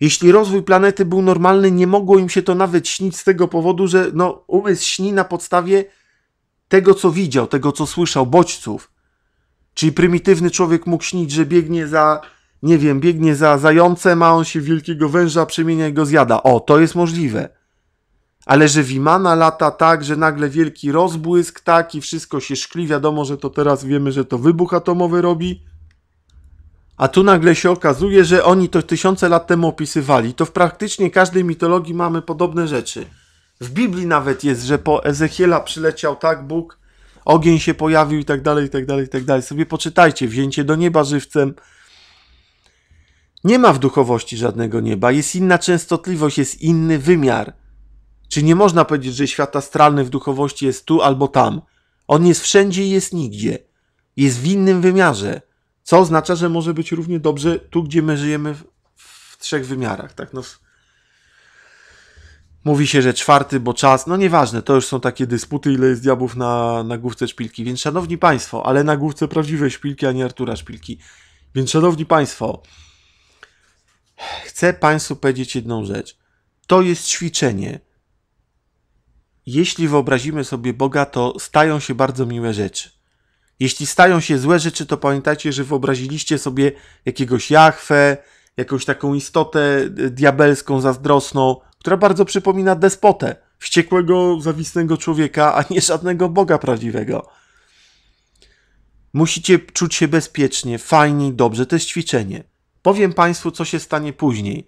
Jeśli rozwój planety był normalny, nie mogło im się to nawet śnić z tego powodu, że no, umysł śni na podstawie tego, co widział, tego, co słyszał, bodźców. Czyli prymitywny człowiek mógł śnić, że biegnie za nie wiem, biegnie za zającem, a on się wielkiego węża przemienia i go zjada. O, to jest możliwe. Ale że Wimana lata tak, że nagle wielki rozbłysk, tak i wszystko się szkli, wiadomo, że to teraz wiemy, że to wybuch atomowy robi. A tu nagle się okazuje, że oni to tysiące lat temu opisywali. To w praktycznie każdej mitologii mamy podobne rzeczy. W Biblii nawet jest, że po Ezechiela przyleciał tak Bóg, ogień się pojawił i tak dalej, i tak dalej, i tak dalej. Sobie poczytajcie, wzięcie do nieba żywcem, nie ma w duchowości żadnego nieba, jest inna częstotliwość, jest inny wymiar. Czy nie można powiedzieć, że świat astralny w duchowości jest tu albo tam? On jest wszędzie i jest nigdzie. Jest w innym wymiarze, co oznacza, że może być równie dobrze tu, gdzie my żyjemy w, w trzech wymiarach. Tak? No, mówi się, że czwarty, bo czas, no nieważne, to już są takie dysputy, ile jest diabłów na, na główce szpilki. Więc szanowni państwo, ale na główce prawdziwej szpilki, a nie Artura szpilki. Więc szanowni państwo, Chcę Państwu powiedzieć jedną rzecz. To jest ćwiczenie. Jeśli wyobrazimy sobie Boga, to stają się bardzo miłe rzeczy. Jeśli stają się złe rzeczy, to pamiętajcie, że wyobraziliście sobie jakiegoś Jachwę, jakąś taką istotę e, diabelską, zazdrosną, która bardzo przypomina despotę, wściekłego, zawisnego człowieka, a nie żadnego Boga prawdziwego. Musicie czuć się bezpiecznie, fajnie i dobrze. To jest ćwiczenie. Powiem Państwu, co się stanie później.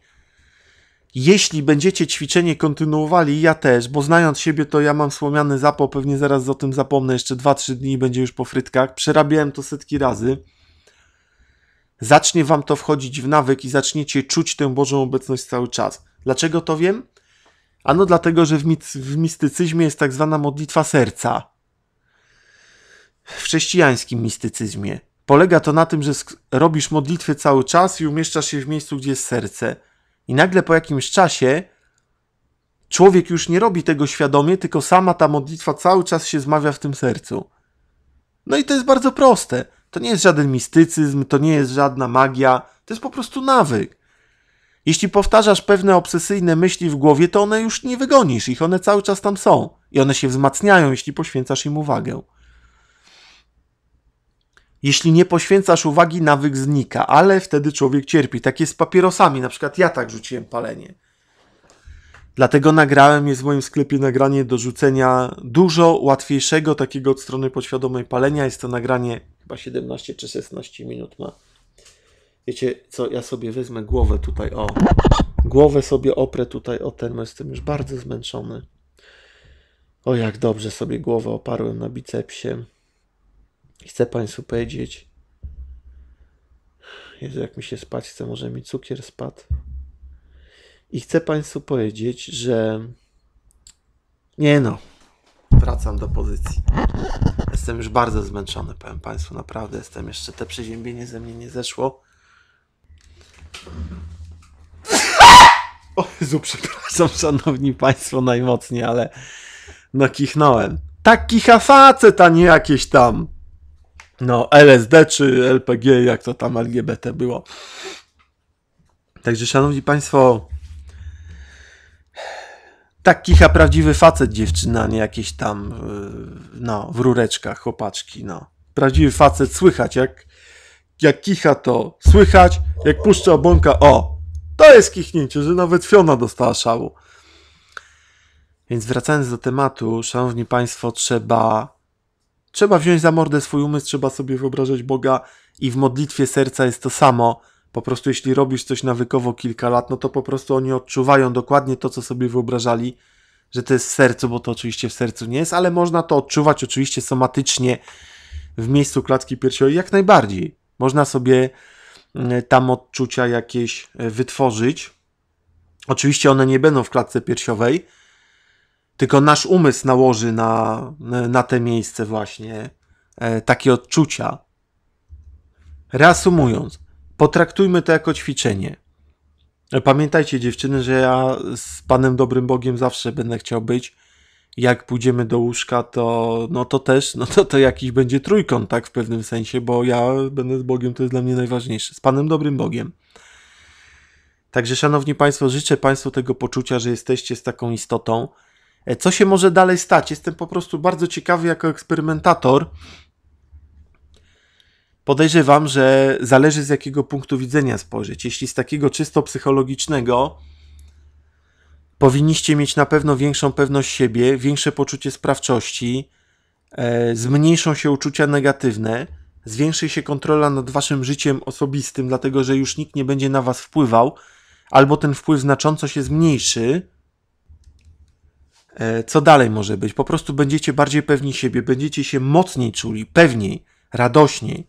Jeśli będziecie ćwiczenie kontynuowali, ja też, bo znając siebie, to ja mam słomiany zapał, pewnie zaraz o tym zapomnę, jeszcze 2-3 dni będzie już po frytkach. Przerabiałem to setki razy. Zacznie Wam to wchodzić w nawyk i zaczniecie czuć tę Bożą obecność cały czas. Dlaczego to wiem? Ano dlatego, że w, mit- w mistycyzmie jest tak zwana modlitwa serca. W chrześcijańskim mistycyzmie. Polega to na tym, że robisz modlitwy cały czas i umieszczasz się w miejscu, gdzie jest serce. I nagle po jakimś czasie człowiek już nie robi tego świadomie, tylko sama ta modlitwa cały czas się zmawia w tym sercu. No i to jest bardzo proste. To nie jest żaden mistycyzm, to nie jest żadna magia, to jest po prostu nawyk. Jeśli powtarzasz pewne obsesyjne myśli w głowie, to one już nie wygonisz ich, one cały czas tam są i one się wzmacniają, jeśli poświęcasz im uwagę. Jeśli nie poświęcasz uwagi, nawyk znika, ale wtedy człowiek cierpi. Tak jest z papierosami, na przykład ja tak rzuciłem palenie. Dlatego nagrałem, jest w moim sklepie nagranie do rzucenia dużo łatwiejszego, takiego od strony podświadomej palenia. Jest to nagranie chyba 17 czy 16 minut ma. Wiecie co, ja sobie wezmę głowę tutaj, o. Głowę sobie oprę tutaj o ten, bo jestem już bardzo zmęczony. O, jak dobrze sobie głowę oparłem na bicepsie chcę Państwu powiedzieć, Jezu, jak mi się spać chce, może mi cukier spadł. I chcę Państwu powiedzieć, że nie no, wracam do pozycji. Jestem już bardzo zmęczony, powiem Państwu, naprawdę jestem jeszcze, te przeziębienie ze mnie nie zeszło. O Jezu, przepraszam, szanowni Państwo, najmocniej, ale no kichnąłem. Tak kicha facet, a nie jakieś tam no, LSD czy LPG, jak to tam LGBT było. Także, szanowni państwo, tak kicha prawdziwy facet dziewczyna, nie jakieś tam, yy, no, w rureczkach chłopaczki, no. Prawdziwy facet słychać, jak, jak kicha to słychać, jak puszcza obłąka, o, to jest kichnięcie, że nawet Fiona dostała szału. Więc wracając do tematu, szanowni państwo, trzeba Trzeba wziąć za mordę swój umysł, trzeba sobie wyobrażać Boga i w modlitwie serca jest to samo. Po prostu jeśli robisz coś nawykowo kilka lat, no to po prostu oni odczuwają dokładnie to, co sobie wyobrażali, że to jest w sercu, bo to oczywiście w sercu nie jest, ale można to odczuwać oczywiście somatycznie w miejscu klatki piersiowej jak najbardziej. Można sobie mm, tam odczucia jakieś e, wytworzyć. Oczywiście one nie będą w klatce piersiowej, tylko nasz umysł nałoży na, na te miejsce właśnie e, takie odczucia. Reasumując, potraktujmy to jako ćwiczenie. E, pamiętajcie, dziewczyny, że ja z Panem Dobrym Bogiem zawsze będę chciał być. Jak pójdziemy do łóżka, to no to też, no to, to jakiś będzie trójkąt, tak, w pewnym sensie, bo ja będę z Bogiem, to jest dla mnie najważniejsze. Z Panem Dobrym Bogiem. Także, szanowni Państwo, życzę Państwu tego poczucia, że jesteście z taką istotą, E, co się może dalej stać. Jestem po prostu bardzo ciekawy jako eksperymentator. Podejrzewam, że zależy z jakiego punktu widzenia spojrzeć. Jeśli z takiego czysto psychologicznego, powinniście mieć na pewno większą pewność siebie, większe poczucie sprawczości, e, zmniejszą się uczucia negatywne, zwiększy się kontrola nad waszym życiem osobistym, dlatego że już nikt nie będzie na was wpływał, albo ten wpływ znacząco się zmniejszy. E, co dalej może być? Po prostu będziecie bardziej pewni siebie, będziecie się mocniej czuli, pewniej, radośniej.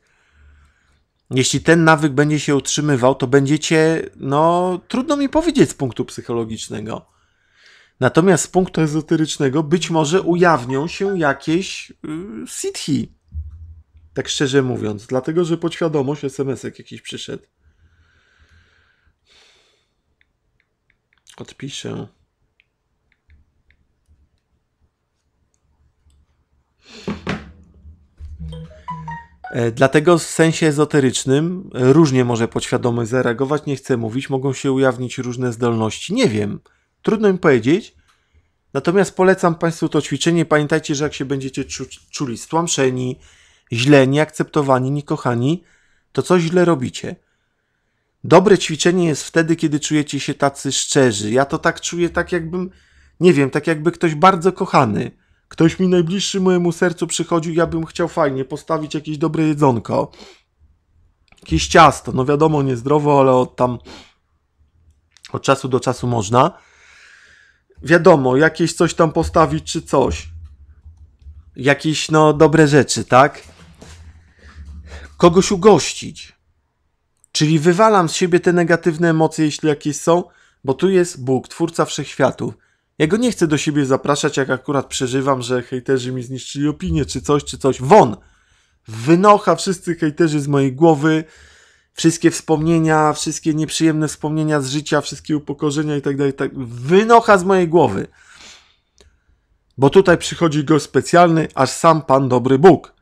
Jeśli ten nawyk będzie się utrzymywał, to będziecie, no, trudno mi powiedzieć z punktu psychologicznego. Natomiast z punktu ezoterycznego być może ujawnią się jakieś yy, Tak szczerze mówiąc, dlatego że podświadomość SMS-ek jakiś przyszedł. Odpiszę. E, dlatego w sensie ezoterycznym e, różnie może podświadomy zareagować, nie chcę mówić, mogą się ujawnić różne zdolności. Nie wiem, trudno mi powiedzieć. Natomiast polecam Państwu to ćwiczenie. Pamiętajcie, że jak się będziecie czu czuli stłamszeni, źle, nieakceptowani, niekochani, to coś źle robicie. Dobre ćwiczenie jest wtedy, kiedy czujecie się tacy szczerzy. Ja to tak czuję, tak jakbym, nie wiem, tak jakby ktoś bardzo kochany ktoś mi najbliższy mojemu sercu przychodził, ja bym chciał fajnie postawić jakieś dobre jedzonko, jakieś ciasto, no wiadomo, niezdrowo, ale od tam od czasu do czasu można. Wiadomo, jakieś coś tam postawić czy coś. Jakieś, no, dobre rzeczy, tak? Kogoś ugościć. Czyli wywalam z siebie te negatywne emocje, jeśli jakieś są, bo tu jest Bóg, Twórca Wszechświatów. Ja go nie chcę do siebie zapraszać, jak akurat przeżywam, że hejterzy mi zniszczyli opinię, czy coś, czy coś. Won! Wynocha wszyscy hejterzy z mojej głowy, wszystkie wspomnienia, wszystkie nieprzyjemne wspomnienia z życia, wszystkie upokorzenia i tak dalej. Tak- wynocha z mojej głowy. Bo tutaj przychodzi go specjalny, aż sam Pan Dobry Bóg.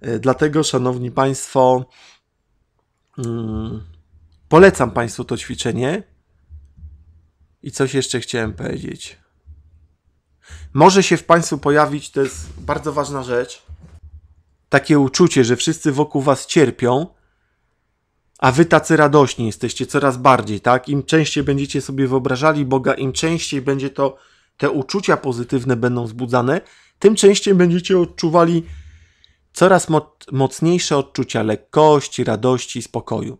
E, dlatego, szanowni Państwo, mm, polecam Państwu to ćwiczenie. I coś jeszcze chciałem powiedzieć. Może się w Państwu pojawić, to jest bardzo ważna rzecz, takie uczucie, że wszyscy wokół Was cierpią, a Wy tacy radośni jesteście coraz bardziej, tak? Im częściej będziecie sobie wyobrażali Boga, im częściej będzie to, te uczucia pozytywne będą wzbudzane, tym częściej będziecie odczuwali coraz mo mocniejsze odczucia lekkości, radości, spokoju.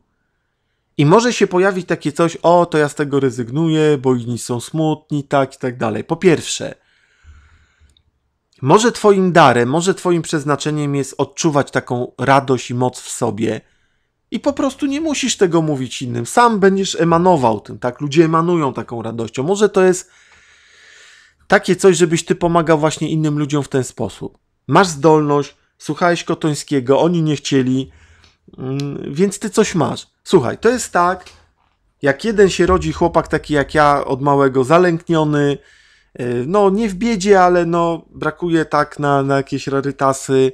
I może się pojawić takie coś, o to ja z tego rezygnuję, bo inni są smutni, tak i tak dalej. Po pierwsze, może Twoim darem, może Twoim przeznaczeniem jest odczuwać taką radość i moc w sobie i po prostu nie musisz tego mówić innym. Sam będziesz emanował tym, tak? Ludzie emanują taką radością. Może to jest takie coś, żebyś Ty pomagał właśnie innym ludziom w ten sposób. Masz zdolność, słuchałeś Kotońskiego, oni nie chcieli, mm, więc Ty coś masz. Słuchaj, to jest tak, jak jeden się rodzi chłopak taki jak ja, od małego zalękniony, y, no nie w biedzie, ale no brakuje tak na, na jakieś rarytasy,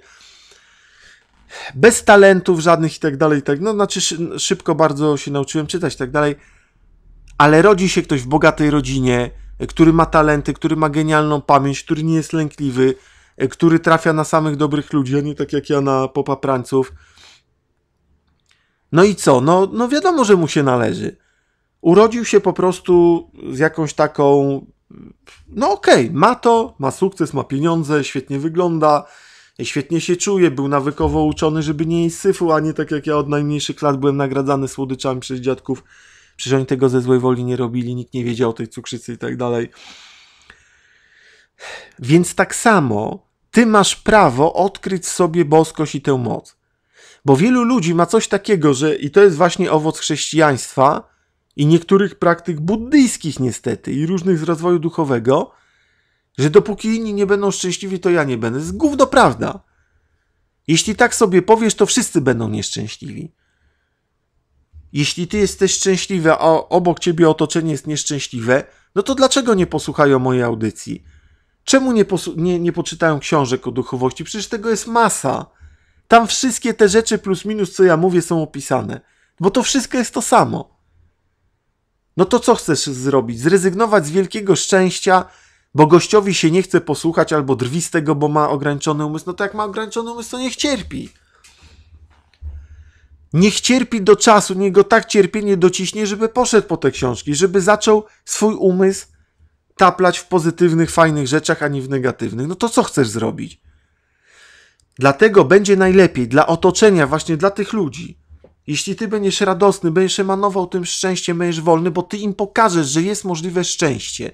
bez talentów żadnych i tak dalej, tak, no znaczy szybko bardzo się nauczyłem czytać i tak dalej, ale rodzi się ktoś w bogatej rodzinie, który ma talenty, który ma genialną pamięć, który nie jest lękliwy, y, który trafia na samych dobrych ludzi, a nie tak jak ja na popa prańców, no i co? No, no wiadomo, że mu się należy. Urodził się po prostu z jakąś taką. No okej, okay, ma to, ma sukces, ma pieniądze, świetnie wygląda, świetnie się czuje, był nawykowo uczony, żeby nie jeść syfu, a nie tak jak ja od najmniejszych lat byłem nagradzany słodyczami przez dziadków. Przecież oni tego ze złej woli nie robili, nikt nie wiedział o tej cukrzycy i tak dalej. Więc tak samo ty masz prawo odkryć sobie boskość i tę moc. Bo wielu ludzi ma coś takiego, że i to jest właśnie owoc chrześcijaństwa i niektórych praktyk buddyjskich niestety i różnych z rozwoju duchowego, że dopóki inni nie będą szczęśliwi, to ja nie będę. Zgów gówno prawda. Jeśli tak sobie powiesz, to wszyscy będą nieszczęśliwi. Jeśli ty jesteś szczęśliwy, a obok ciebie otoczenie jest nieszczęśliwe, no to dlaczego nie posłuchają mojej audycji? Czemu nie, nie, nie poczytają książek o duchowości? Przecież tego jest masa. Tam wszystkie te rzeczy plus minus, co ja mówię, są opisane. Bo to wszystko jest to samo. No to co chcesz zrobić? Zrezygnować z wielkiego szczęścia, bo gościowi się nie chce posłuchać albo drwi z tego, bo ma ograniczony umysł. No to jak ma ograniczony umysł, to niech cierpi. Niech cierpi do czasu, niech go tak cierpienie dociśnie, żeby poszedł po te książki, żeby zaczął swój umysł taplać w pozytywnych, fajnych rzeczach, a nie w negatywnych. No to co chcesz zrobić? Dlatego będzie najlepiej dla otoczenia, właśnie dla tych ludzi. Jeśli ty będziesz radosny, będziesz emanował tym szczęściem, będziesz wolny, bo ty im pokażesz, że jest możliwe szczęście.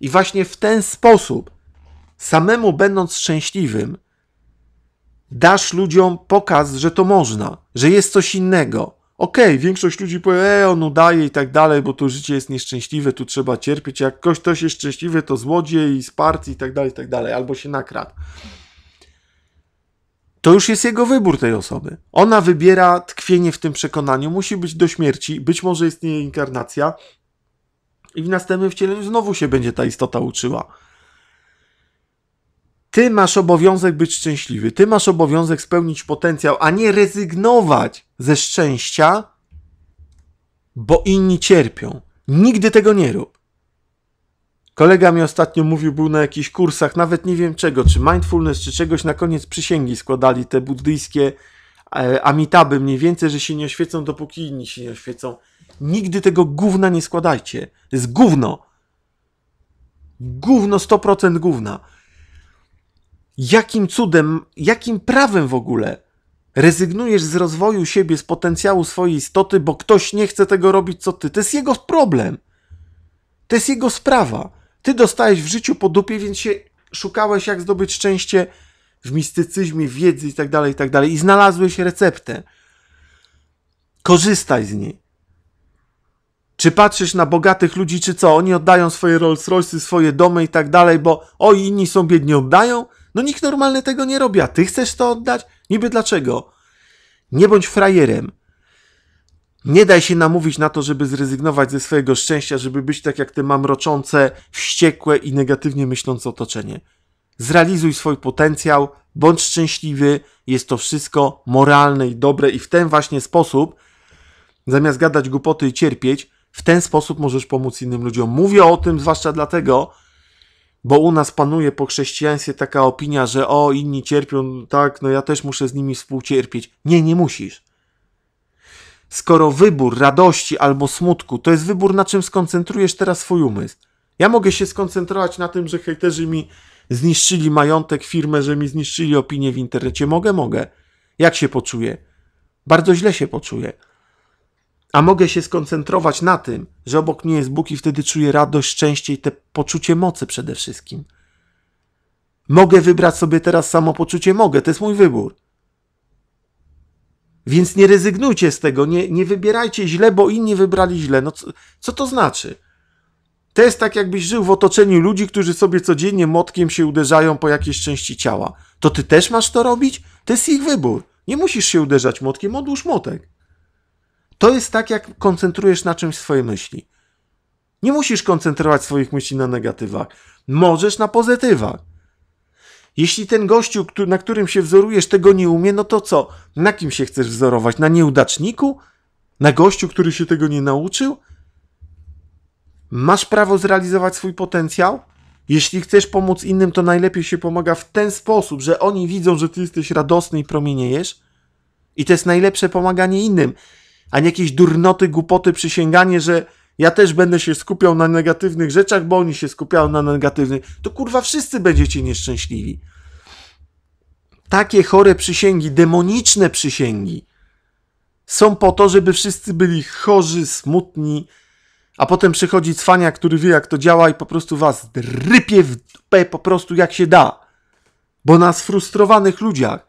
I właśnie w ten sposób, samemu będąc szczęśliwym, dasz ludziom pokaz, że to można, że jest coś innego. Okej, okay, większość ludzi powie, e, on udaje i tak dalej, bo to życie jest nieszczęśliwe, tu trzeba cierpieć. Jak ktoś, ktoś jest szczęśliwy, to złodziej i z partii i tak dalej, i tak dalej, albo się nakradł to już jest jego wybór tej osoby. Ona wybiera tkwienie w tym przekonaniu, musi być do śmierci, być może istnieje inkarnacja i w następnym wcieleniu znowu się będzie ta istota uczyła. Ty masz obowiązek być szczęśliwy, ty masz obowiązek spełnić potencjał, a nie rezygnować ze szczęścia, bo inni cierpią. Nigdy tego nie rób. Kolega mi ostatnio mówił, był na jakichś kursach, nawet nie wiem czego, czy mindfulness, czy czegoś, na koniec przysięgi składali te buddyjskie e, amitaby mniej więcej, że się nie oświecą, dopóki inni się nie oświecą. Nigdy tego gówna nie składajcie. To jest gówno. Gówno, 100% gówna. Jakim cudem, jakim prawem w ogóle rezygnujesz z rozwoju siebie, z potencjału swojej istoty, bo ktoś nie chce tego robić co ty? To jest jego problem. To jest jego sprawa. Ty dostałeś w życiu po dupie, więc się szukałeś, jak zdobyć szczęście w mistycyzmie, wiedzy i tak dalej, i tak dalej. I znalazłeś receptę. Korzystaj z niej. Czy patrzysz na bogatych ludzi, czy co? Oni oddają swoje Rolls Royce, swoje domy i tak dalej, bo o inni są biedni, oddają? No nikt normalny tego nie robi, a ty chcesz to oddać? Niby dlaczego? Nie bądź frajerem. Nie daj się namówić na to, żeby zrezygnować ze swojego szczęścia, żeby być tak jak te mamroczące, wściekłe i negatywnie myślące otoczenie. Zrealizuj swój potencjał, bądź szczęśliwy, jest to wszystko moralne i dobre i w ten właśnie sposób, zamiast gadać głupoty i cierpieć, w ten sposób możesz pomóc innym ludziom. Mówię o tym zwłaszcza dlatego, bo u nas panuje po chrześcijaństwie taka opinia, że o, inni cierpią, tak, no ja też muszę z nimi współcierpieć. Nie, nie musisz skoro wybór radości albo smutku to jest wybór, na czym skoncentrujesz teraz swój umysł. Ja mogę się skoncentrować na tym, że hejterzy mi zniszczyli majątek, firmę, że mi zniszczyli opinię w internecie. Mogę, mogę. Jak się poczuję? Bardzo źle się poczuję. A mogę się skoncentrować na tym, że obok mnie jest Bóg i wtedy czuję radość, szczęście i te poczucie mocy przede wszystkim. Mogę wybrać sobie teraz samopoczucie, mogę, to jest mój wybór. Więc nie rezygnujcie z tego, nie, nie wybierajcie źle, bo inni wybrali źle. No co, co to znaczy? To jest tak, jakbyś żył w otoczeniu ludzi, którzy sobie codziennie motkiem się uderzają po jakiejś części ciała. To ty też masz to robić? To jest ich wybór. Nie musisz się uderzać motkiem, odłóż motek. To jest tak, jak koncentrujesz na czymś swoje myśli. Nie musisz koncentrować swoich myśli na negatywach. Możesz na pozytywach. Jeśli ten gościu, na którym się wzorujesz, tego nie umie, no to co? Na kim się chcesz wzorować? Na nieudaczniku? Na gościu, który się tego nie nauczył? Masz prawo zrealizować swój potencjał? Jeśli chcesz pomóc innym, to najlepiej się pomaga w ten sposób, że oni widzą, że ty jesteś radosny i promieniejesz. I to jest najlepsze pomaganie innym, a nie jakieś durnoty, głupoty, przysięganie, że ja też będę się skupiał na negatywnych rzeczach, bo oni się skupiają na negatywnych, to kurwa wszyscy będziecie nieszczęśliwi. Takie chore przysięgi, demoniczne przysięgi, są po to, żeby wszyscy byli chorzy, smutni, a potem przychodzi cwania, który wie, jak to działa i po prostu was rypie w dupę po prostu jak się da. Bo na sfrustrowanych ludziach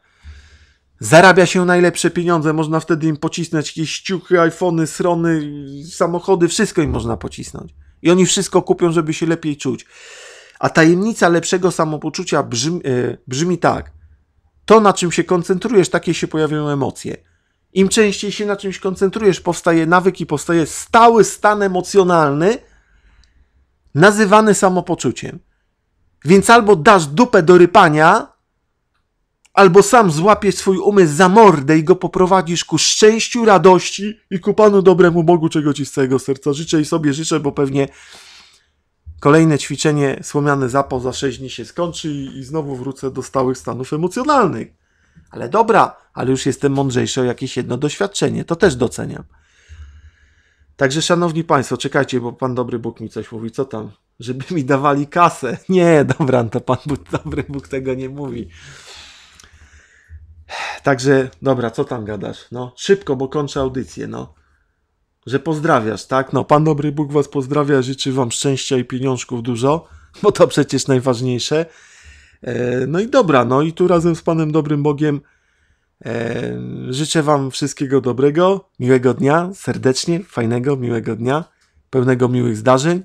Zarabia się najlepsze pieniądze, można wtedy im pocisnąć jakieś ściuchy, iPhony, srony, samochody, wszystko im można pocisnąć. I oni wszystko kupią, żeby się lepiej czuć. A tajemnica lepszego samopoczucia brzmi, yy, brzmi tak. To, na czym się koncentrujesz, takie się pojawiają emocje. Im częściej się na czymś koncentrujesz, powstaje nawyk i powstaje stały stan emocjonalny, nazywany samopoczuciem. Więc albo dasz dupę do rypania, albo sam złapiesz swój umysł za mordę i go poprowadzisz ku szczęściu, radości i ku Panu dobremu Bogu, czego Ci z całego serca życzę i sobie życzę, bo pewnie kolejne ćwiczenie słomiane zapał za 6 dni się skończy i, i znowu wrócę do stałych stanów emocjonalnych. Ale dobra, ale już jestem mądrzejszy o jakieś jedno doświadczenie, to też doceniam. Także szanowni Państwo, czekajcie, bo Pan Dobry Bóg mi coś mówi. Co tam? Żeby mi dawali kasę. Nie, dobra, to Pan Bóg, Dobry Bóg tego nie mówi. Także, dobra, co tam gadasz? No, szybko, bo kończę audycję, no. Że pozdrawiasz, tak? No, Pan Dobry Bóg Was pozdrawia, życzy Wam szczęścia i pieniążków dużo, bo to przecież najważniejsze. E, no i dobra, no i tu razem z Panem Dobrym Bogiem e, życzę Wam wszystkiego dobrego, miłego dnia, serdecznie, fajnego, miłego dnia, pełnego miłych zdarzeń,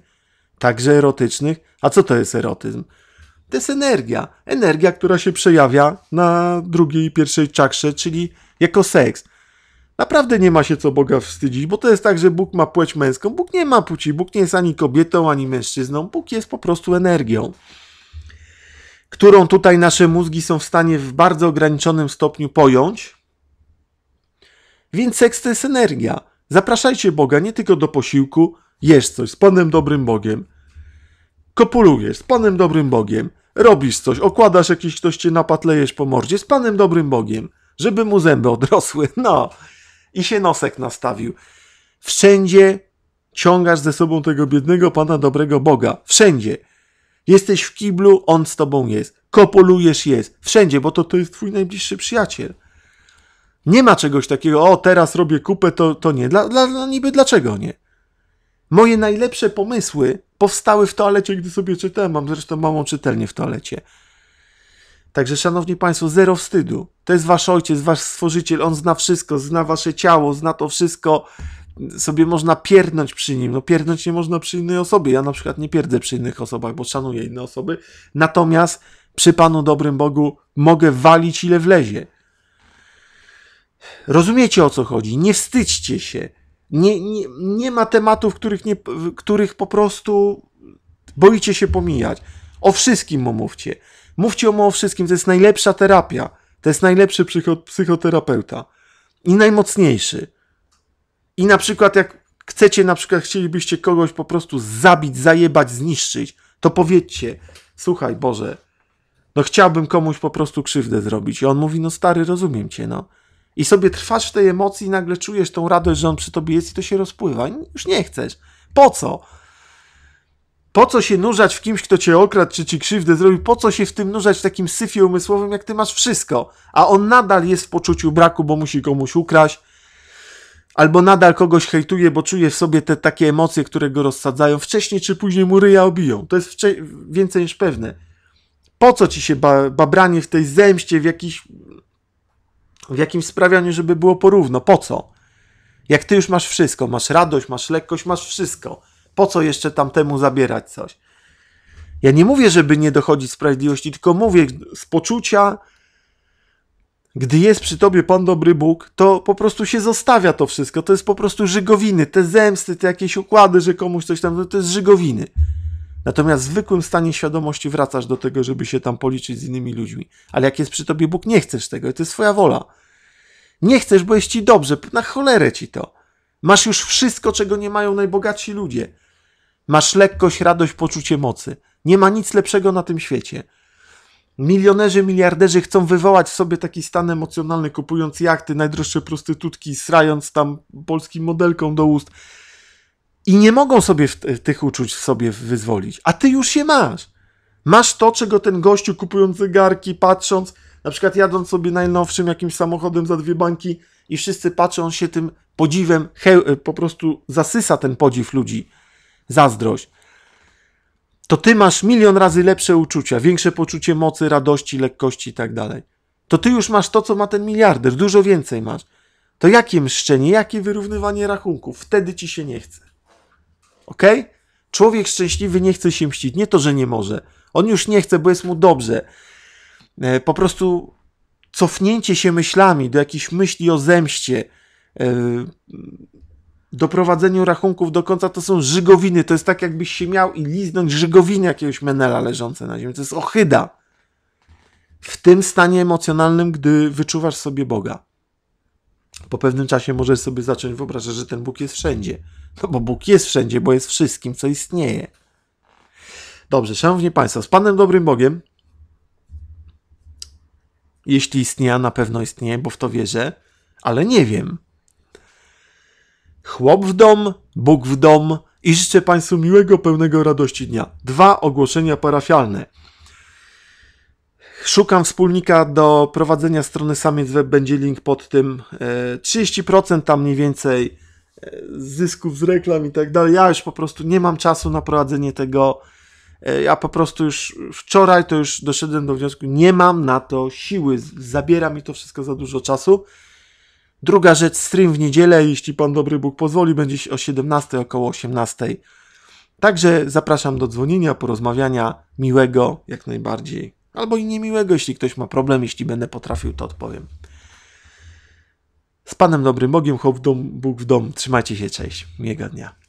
także erotycznych. A co to jest erotyzm? to jest energia. Energia, która się przejawia na drugiej i pierwszej czakrze, czyli jako seks. Naprawdę nie ma się co Boga wstydzić, bo to jest tak, że Bóg ma płeć męską. Bóg nie ma płci, Bóg nie jest ani kobietą, ani mężczyzną. Bóg jest po prostu energią, którą tutaj nasze mózgi są w stanie w bardzo ograniczonym stopniu pojąć. Więc seks to jest energia. Zapraszajcie Boga nie tylko do posiłku, jesz coś z Panem Dobrym Bogiem, kopulujesz z Panem Dobrym Bogiem, robisz coś, okładasz jakiś, ktoś cię napatlejesz po mordzie z Panem Dobrym Bogiem, żeby mu zęby odrosły, no. I się nosek nastawił. Wszędzie ciągasz ze sobą tego biednego Pana Dobrego Boga. Wszędzie. Jesteś w kiblu, on z tobą jest. Kopolujesz jest. Wszędzie, bo to, to jest twój najbliższy przyjaciel. Nie ma czegoś takiego, o teraz robię kupę, to, to nie. Dla, dla, niby dlaczego nie? Moje najlepsze pomysły powstały w toalecie, gdy sobie czytałem. Mam zresztą małą czytelnię w toalecie. Także, szanowni państwo, zero wstydu. To jest wasz ojciec, wasz stworzyciel. On zna wszystko, zna wasze ciało, zna to wszystko. Sobie można pierdnąć przy nim. No, pierdnąć nie można przy innej osobie. Ja na przykład nie pierdzę przy innych osobach, bo szanuję inne osoby. Natomiast przy Panu dobrym Bogu mogę walić ile wlezie. Rozumiecie o co chodzi? Nie wstydźcie się. Nie, nie, nie ma tematów, których, nie, których po prostu boicie się pomijać. O wszystkim mówcie. Mówcie o wszystkim, to jest najlepsza terapia. To jest najlepszy psychoterapeuta. I najmocniejszy. I na przykład jak chcecie, na przykład chcielibyście kogoś po prostu zabić, zajebać, zniszczyć, to powiedzcie, słuchaj Boże, no chciałbym komuś po prostu krzywdę zrobić. I on mówi, no stary, rozumiem cię, no. I sobie trwasz w tej emocji, nagle czujesz tą radość, że on przy tobie jest i to się rozpływa. Już nie chcesz. Po co? Po co się nurzać w kimś, kto cię okradł, czy ci krzywdę zrobił? Po co się w tym nurzać w takim syfie umysłowym, jak ty masz wszystko? A on nadal jest w poczuciu braku, bo musi komuś ukraść, albo nadal kogoś hejtuje, bo czuje w sobie te takie emocje, które go rozsadzają. Wcześniej czy później mu ryja obiją. To jest więcej niż pewne. Po co ci się ba babranie w tej zemście, w jakichś w jakimś sprawianiu, żeby było porówno. Po co? Jak ty już masz wszystko, masz radość, masz lekkość, masz wszystko. Po co jeszcze tamtemu zabierać coś? Ja nie mówię, żeby nie dochodzić sprawiedliwości, tylko mówię z poczucia, gdy jest przy tobie Pan dobry Bóg, to po prostu się zostawia to wszystko. To jest po prostu żygowiny, te zemsty, te jakieś układy, że komuś coś tam, to jest żygowiny. Natomiast w zwykłym stanie świadomości wracasz do tego, żeby się tam policzyć z innymi ludźmi. Ale jak jest przy tobie Bóg, nie chcesz tego, to jest twoja wola. Nie chcesz, bo jest ci dobrze, na cholerę ci to. Masz już wszystko, czego nie mają najbogatsi ludzie. Masz lekkość, radość, poczucie mocy. Nie ma nic lepszego na tym świecie. Milionerzy, miliarderzy chcą wywołać w sobie taki stan emocjonalny, kupując jachty, najdroższe prostytutki, srając tam polskim modelką do ust, i nie mogą sobie w, w tych uczuć w sobie wyzwolić. A ty już je masz. Masz to, czego ten gościu kupując zegarki, patrząc, na przykład jadąc sobie najnowszym jakimś samochodem za dwie bańki i wszyscy patrzą, się tym podziwem, e, po prostu zasysa ten podziw ludzi, zazdrość. To ty masz milion razy lepsze uczucia, większe poczucie mocy, radości, lekkości i tak dalej. To ty już masz to, co ma ten miliarder, dużo więcej masz. To jakie mszczenie, jakie wyrównywanie rachunków? Wtedy ci się nie chce ok? Człowiek szczęśliwy nie chce się mścić. Nie to, że nie może. On już nie chce, bo jest mu dobrze. E, po prostu cofnięcie się myślami do jakichś myśli o zemście, e, doprowadzeniu rachunków do końca to są żygowiny. To jest tak, jakbyś się miał i liznąć żygowiny jakiegoś menela leżące na ziemi. To jest ochyda. W tym stanie emocjonalnym, gdy wyczuwasz sobie Boga. Po pewnym czasie możesz sobie zacząć wyobrażać, że ten Bóg jest wszędzie. No bo Bóg jest wszędzie, bo jest wszystkim, co istnieje. Dobrze, szanowni Państwo, z Panem Dobrym Bogiem, jeśli istnieje, na pewno istnieje, bo w to wierzę, ale nie wiem. Chłop w dom, Bóg w dom i życzę Państwu miłego, pełnego radości dnia. Dwa ogłoszenia parafialne. Szukam wspólnika do prowadzenia strony Samiec Web, będzie link pod tym. 30% e, tam mniej więcej zysków z reklam i tak dalej. Ja już po prostu nie mam czasu na prowadzenie tego. E, ja po prostu już wczoraj to już doszedłem do wniosku, nie mam na to siły, zabiera mi to wszystko za dużo czasu. Druga rzecz, stream w niedzielę, jeśli Pan Dobry Bóg pozwoli, będzie o 17, około 18. Także zapraszam do dzwonienia, porozmawiania, miłego jak najbardziej. Albo i niemiłego, jeśli ktoś ma problem, jeśli będę potrafił, to odpowiem. Z Panem Dobrym Bogiem, dom, Bóg w dom. Trzymajcie się, cześć. Miłego dnia.